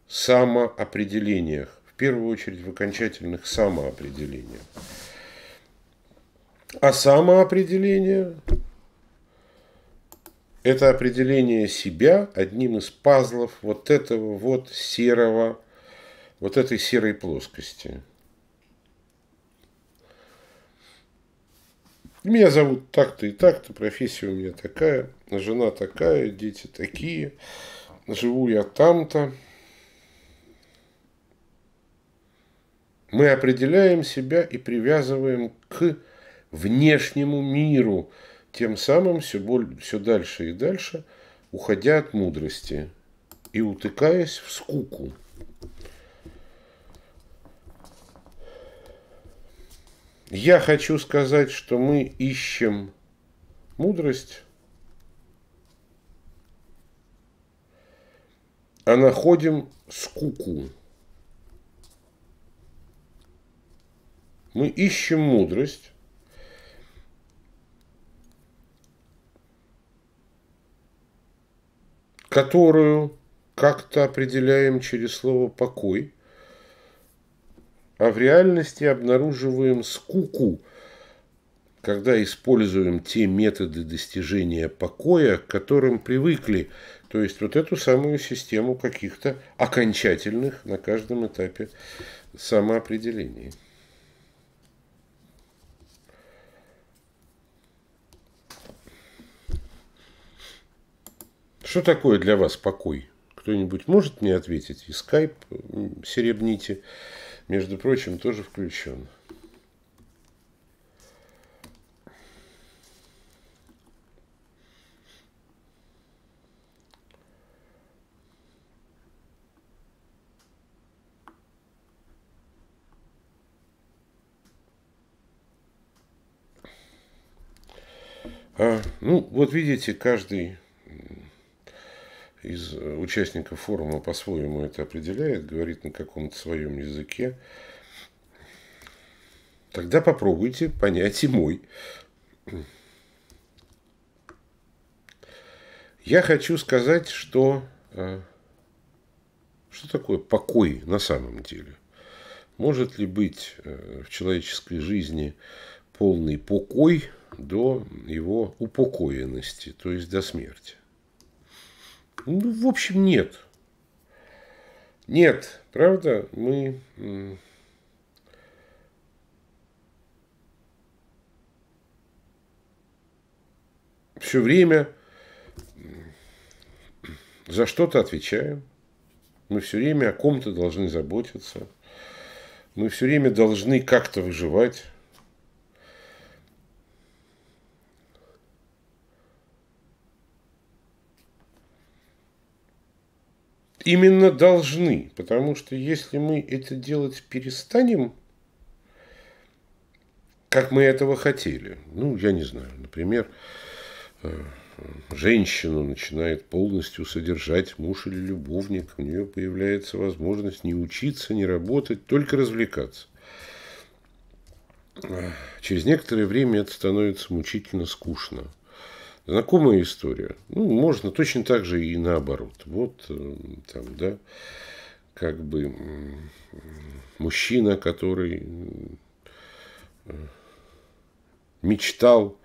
самоопределениях, в первую очередь в окончательных самоопределениях. А самоопределение – это определение себя одним из пазлов вот этого вот серого вот этой серой плоскости. Меня зовут так-то и так-то, профессия у меня такая, жена такая, дети такие, живу я там-то. Мы определяем себя и привязываем к внешнему миру, тем самым все, боль, все дальше и дальше, уходя от мудрости и утыкаясь в скуку. Я хочу сказать, что мы ищем мудрость, а находим скуку. Мы ищем мудрость, которую как-то определяем через слово «покой», а в реальности обнаруживаем скуку, когда используем те методы достижения покоя, к которым привыкли, то есть вот эту самую систему каких-то окончательных на каждом этапе самоопределений. Что такое для вас покой? Кто-нибудь может мне ответить? И скайп серебните между прочим, тоже включен. А, ну, вот видите, каждый из э, участников форума по-своему это определяет, говорит на каком-то своем языке, тогда попробуйте понять и мой. Я хочу сказать, что... Э, что такое покой на самом деле? Может ли быть э, в человеческой жизни полный покой до его упокоенности, то есть до смерти? Ну, в общем, нет. Нет, правда, мы... Все время за что-то отвечаем. Мы все время о ком-то должны заботиться. Мы все время должны как-то выживать. именно должны, потому что если мы это делать перестанем, как мы этого хотели, ну, я не знаю, например, э, женщину начинает полностью содержать муж или любовник, у нее появляется возможность не учиться, не работать, только развлекаться. Э, через некоторое время это становится мучительно скучно – Знакомая история. Ну, можно точно так же и наоборот. Вот э, там, да, как бы мужчина, который э, мечтал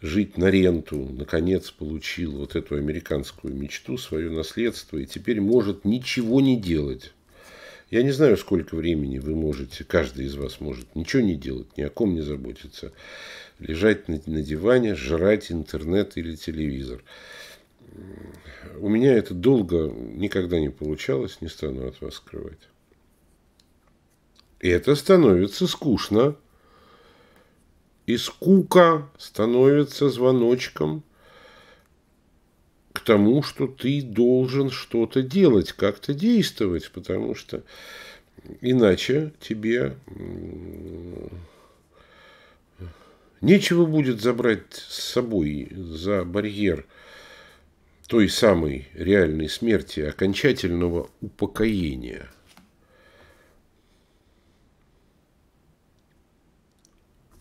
жить на ренту, наконец получил вот эту американскую мечту, свое наследство, и теперь может ничего не делать. Я не знаю, сколько времени вы можете, каждый из вас может ничего не делать, ни о ком не заботиться лежать на, на диване, жрать интернет или телевизор. У меня это долго никогда не получалось, не стану от вас скрывать. И это становится скучно. И скука становится звоночком к тому, что ты должен что-то делать, как-то действовать, потому что иначе тебе Нечего будет забрать с собой за барьер той самой реальной смерти, окончательного упокоения.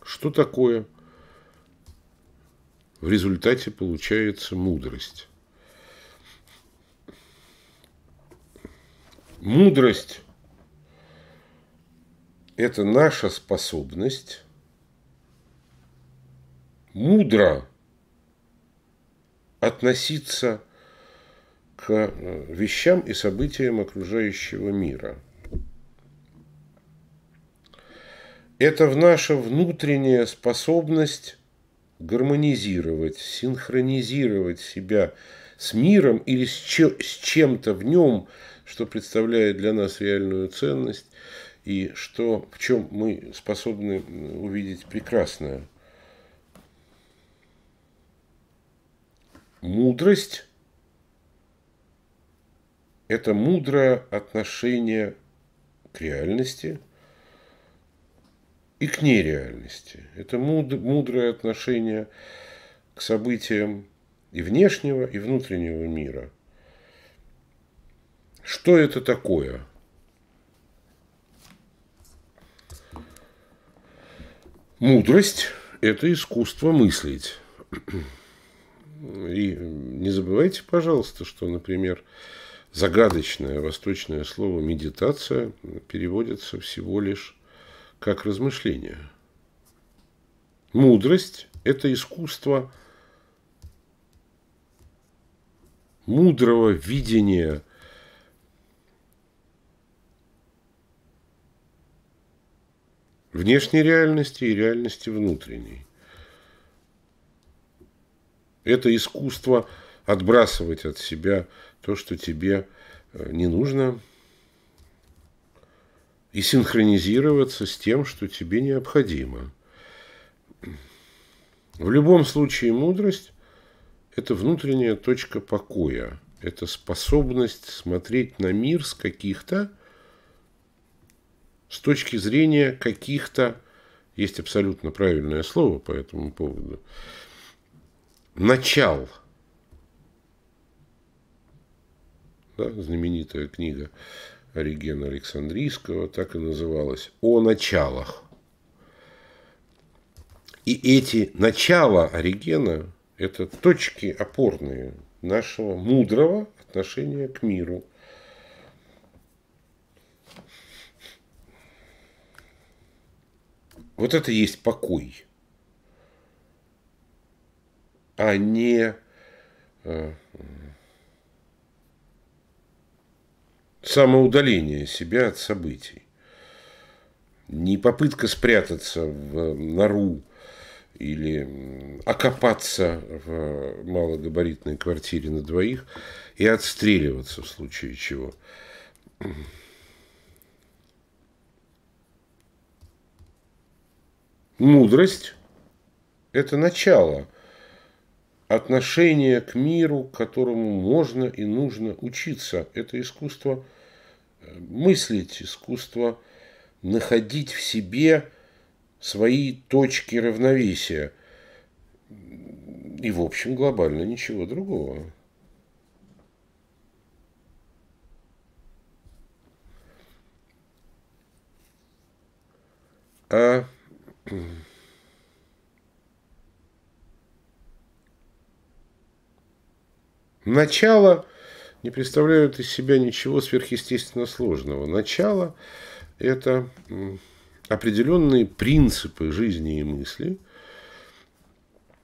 Что такое? В результате получается мудрость. Мудрость – это наша способность мудро относиться к э, вещам и событиям окружающего мира. Это в наша внутренняя способность гармонизировать, синхронизировать себя с миром или с, чем-то в нем, что представляет для нас реальную ценность и что, в чем мы способны увидеть прекрасное – Мудрость – это мудрое отношение к реальности и к нереальности. Это мудрое отношение к событиям и внешнего, и внутреннего мира. Что это такое? Мудрость – это искусство мыслить. И не забывайте, пожалуйста, что, например, загадочное восточное слово «медитация» переводится всего лишь как размышление. Мудрость – это искусство мудрого видения внешней реальности и реальности внутренней. Это искусство отбрасывать от себя то, что тебе э, не нужно, и синхронизироваться с тем, что тебе необходимо. В любом случае мудрость – это внутренняя точка покоя, это способность смотреть на мир с каких-то, с точки зрения каких-то, есть абсолютно правильное слово по этому поводу, начал. Да, знаменитая книга Оригена Александрийского так и называлась «О началах». И эти начала Оригена – это точки опорные нашего мудрого отношения к миру. Вот это есть покой – а не э, самоудаление себя от событий. Не попытка спрятаться в нору или окопаться в малогабаритной квартире на двоих и отстреливаться в случае чего. Мудрость – это начало отношение к миру, которому можно и нужно учиться. Это искусство э, мыслить, искусство находить в себе свои точки равновесия. И, в общем, глобально ничего другого. А... Uh... Начало не представляют из себя ничего сверхъестественно сложного. Начало – это определенные принципы жизни и мысли,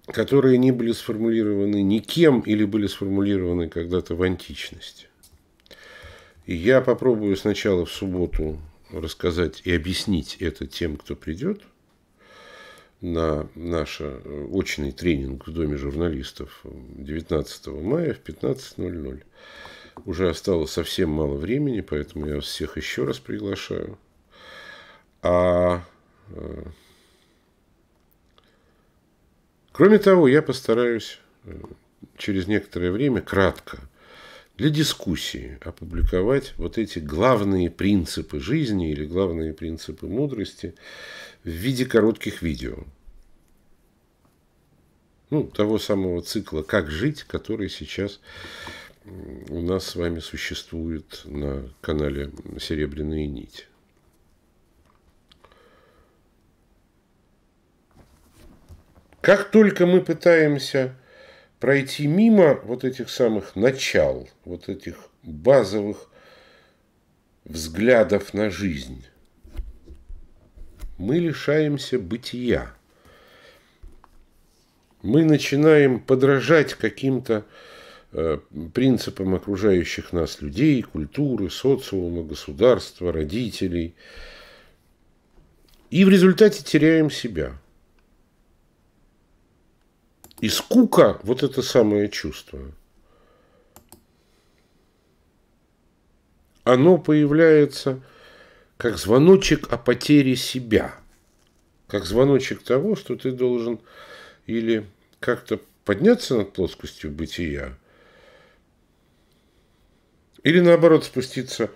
которые не были сформулированы никем или были сформулированы когда-то в античности. И я попробую сначала в субботу рассказать и объяснить это тем, кто придет – на наш э, очный тренинг в Доме журналистов 19 э, мая в 15.00. Уже осталось совсем мало времени, поэтому я вас всех еще раз приглашаю. А э, кроме того, я постараюсь через некоторое время кратко для дискуссии опубликовать вот эти главные принципы жизни или главные принципы мудрости в виде коротких видео. Ну, того самого цикла «Как жить», который сейчас у нас с вами существует на канале «Серебряные нити». Как только мы пытаемся пройти мимо вот этих самых начал, вот этих базовых взглядов на жизнь. Мы лишаемся бытия. Мы начинаем подражать каким-то э, принципам окружающих нас людей, культуры, социума, государства, родителей. И в результате теряем себя. И скука – вот это самое чувство. Оно появляется как звоночек о потере себя, как звоночек того, что ты должен или как-то подняться над плоскостью бытия, или наоборот спуститься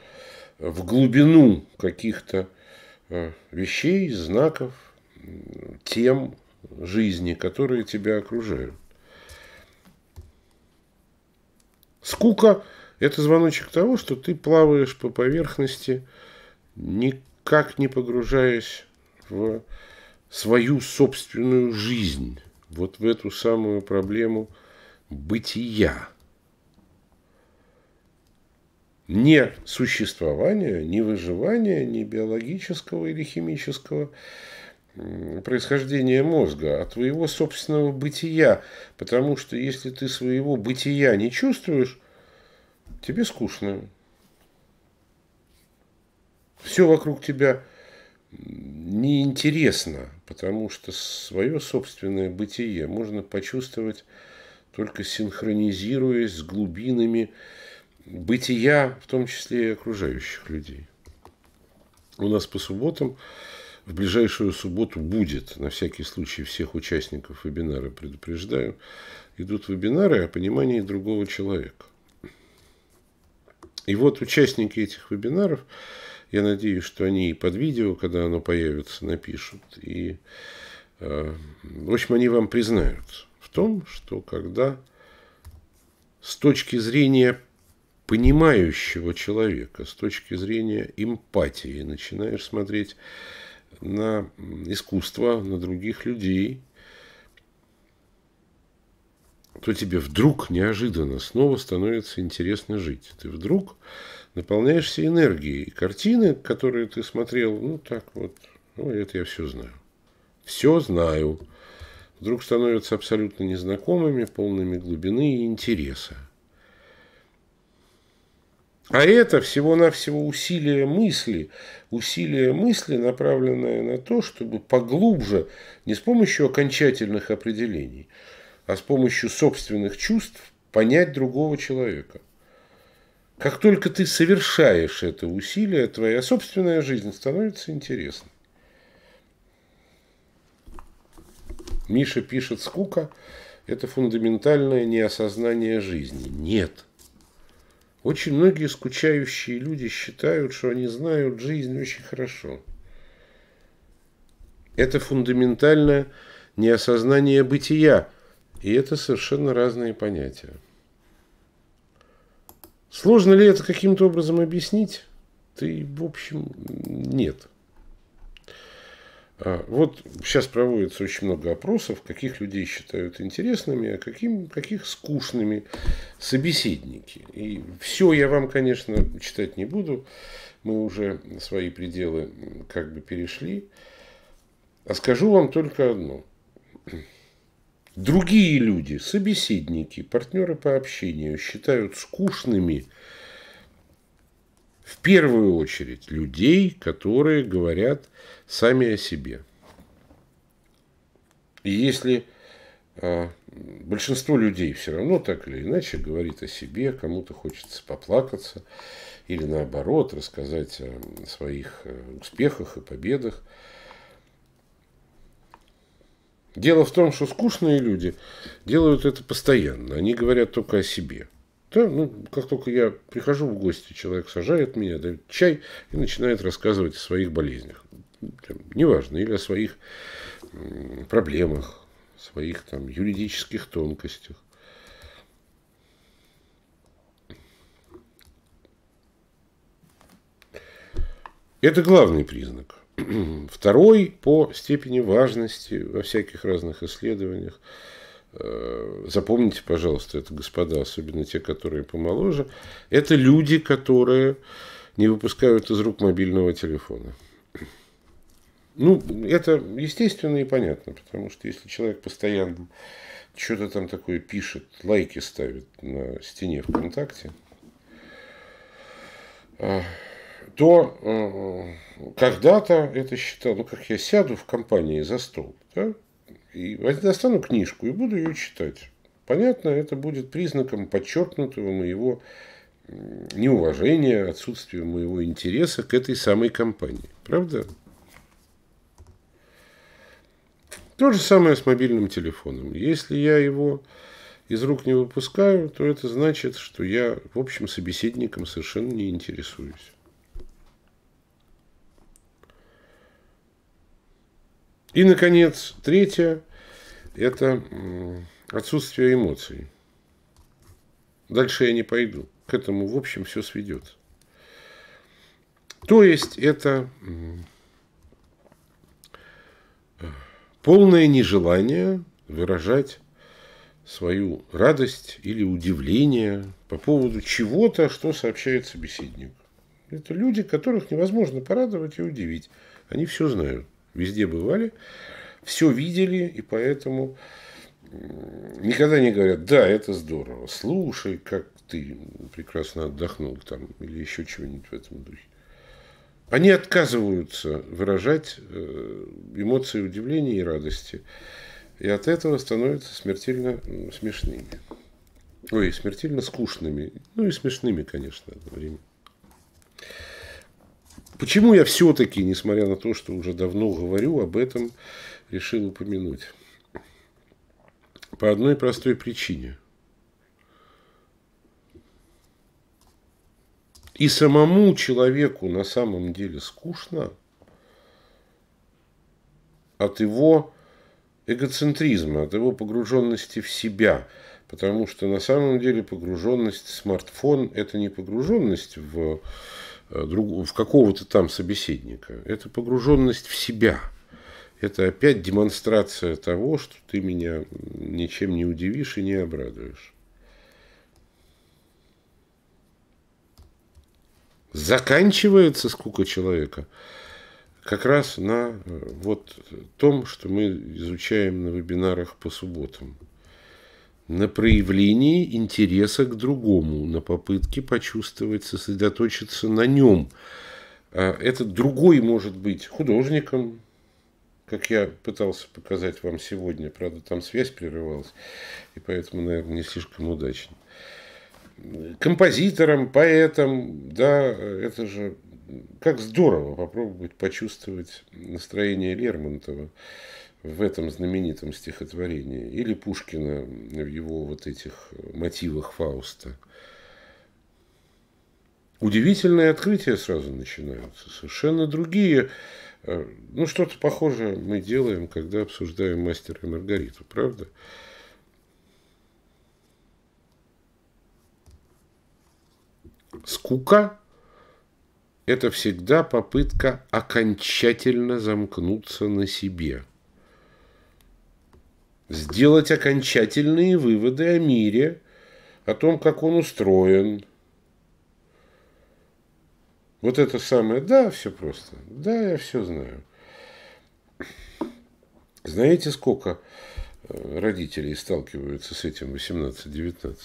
в глубину каких-то э, вещей, знаков, тем, жизни, которые тебя окружают. Скука – это звоночек того, что ты плаваешь по поверхности, никак не погружаясь в свою собственную жизнь, вот в эту самую проблему бытия. Не существования, не выживания, не биологического или химического – происхождения мозга, а твоего собственного бытия. Потому что если ты своего бытия не чувствуешь, тебе скучно. Все вокруг тебя неинтересно, потому что свое собственное бытие можно почувствовать только синхронизируясь с глубинами бытия, в том числе и окружающих людей. У нас по субботам в ближайшую субботу будет. На всякий случай всех участников вебинара предупреждаю. Идут вебинары о понимании другого человека. И вот участники этих вебинаров, я надеюсь, что они и под видео, когда оно появится, напишут. И, э, в общем, они вам признают в том, что когда с точки зрения понимающего человека, с точки зрения эмпатии начинаешь смотреть на искусство, на других людей, то тебе вдруг неожиданно снова становится интересно жить. Ты вдруг наполняешься энергией. Картины, которые ты смотрел, ну так вот, ну это я все знаю. Все знаю. Вдруг становятся абсолютно незнакомыми, полными глубины и интереса. А это всего-навсего усилие мысли. Усилие мысли, направленное на то, чтобы поглубже, не с помощью окончательных определений, а с помощью собственных чувств понять другого человека. Как только ты совершаешь это усилие, твоя собственная жизнь становится интересной. Миша пишет «Скука» – это фундаментальное неосознание жизни. Нет – очень многие скучающие люди считают, что они знают жизнь очень хорошо. Это фундаментальное неосознание бытия, и это совершенно разные понятия. Сложно ли это каким-то образом объяснить? Ты, в общем, нет – а, вот сейчас проводится очень много опросов, каких людей считают интересными, а каким, каких скучными собеседники. И все я вам, конечно, читать не буду. Мы уже свои пределы как бы перешли. А скажу вам только одно. Другие люди, собеседники, партнеры по общению считают скучными в первую очередь людей, которые говорят сами о себе. И если а, большинство людей все равно так или иначе говорит о себе, кому-то хочется поплакаться или наоборот рассказать о своих э, успехах и победах. Дело в том, что скучные люди делают это постоянно. Они говорят только о себе. Да, ну, как только я прихожу в гости, человек сажает меня, дает чай и начинает рассказывать о своих болезнях там, неважно, или о своих проблемах, своих там юридических тонкостях. Это главный признак. *clears throat* Второй по степени важности во всяких разных исследованиях. Э, запомните, пожалуйста, это господа, особенно те, которые помоложе. Это люди, которые не выпускают из рук мобильного телефона. *clears throat* Ну, это естественно и понятно, потому что если человек постоянно что-то там такое пишет, лайки ставит на стене ВКонтакте, э, то э, когда-то это считал, ну, как я сяду в компании за стол, да, и достану книжку и буду ее читать. Понятно, это будет признаком подчеркнутого моего неуважения, отсутствия моего интереса к этой самой компании. Правда? То же самое с мобильным телефоном. Если я его из рук не выпускаю, то это значит, что я, в общем, собеседником совершенно не интересуюсь. И, наконец, третье – это отсутствие эмоций. Дальше я не пойду. К этому, в общем, все сведет. То есть это полное нежелание выражать свою радость или удивление по поводу чего-то, что сообщает собеседник. Это люди, которых невозможно порадовать и удивить. Они все знают, везде бывали, все видели, и поэтому никогда не говорят, да, это здорово, слушай, как ты прекрасно отдохнул там, или еще чего-нибудь в этом духе. Они отказываются выражать э, эмоции удивления и радости. И от этого становятся смертельно смешными. Ой, смертельно скучными. Ну и смешными, конечно, одновременно. Почему я все-таки, несмотря на то, что уже давно говорю об этом, решил упомянуть? По одной простой причине – и самому человеку на самом деле скучно от его эгоцентризма, от его погруженности в себя. Потому что на самом деле погруженность в смартфон – это не погруженность в, э, друг, в какого-то там собеседника. Это погруженность в себя. Это опять демонстрация того, что ты меня ничем не удивишь и не обрадуешь. заканчивается скука человека как раз на э, вот том, что мы изучаем на вебинарах по субботам. На проявлении интереса к другому, на попытке почувствовать, сосредоточиться на нем. А этот другой может быть художником, как я пытался показать вам сегодня, правда, там связь прерывалась, и поэтому, наверное, не слишком удачно композитором, поэтом, да, это же как здорово попробовать почувствовать настроение Лермонтова в этом знаменитом стихотворении. Или Пушкина в его вот этих мотивах Фауста. Удивительные открытия сразу начинаются. Совершенно другие. Э, ну, что-то похожее мы делаем, когда обсуждаем «Мастера и Маргариту», правда? Правда? скука – это всегда попытка окончательно замкнуться на себе. Сделать окончательные выводы о мире, о том, как он устроен. Вот это самое «да, все просто», «да, я все знаю». Знаете, сколько э, родителей сталкиваются с этим 18-19?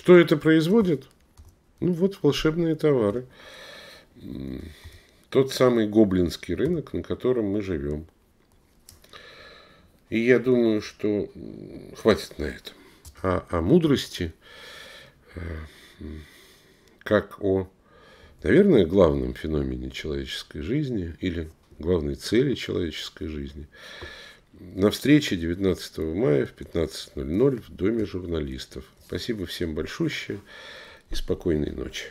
Что это производит? Ну вот волшебные товары. Тот самый гоблинский рынок, на котором мы живем. И я думаю, что хватит на этом. А о а мудрости, э, как о, наверное, главном феномене человеческой жизни или главной цели человеческой жизни, на встрече 19 мая в 15.00 в Доме журналистов – Спасибо всем большое и спокойной ночи.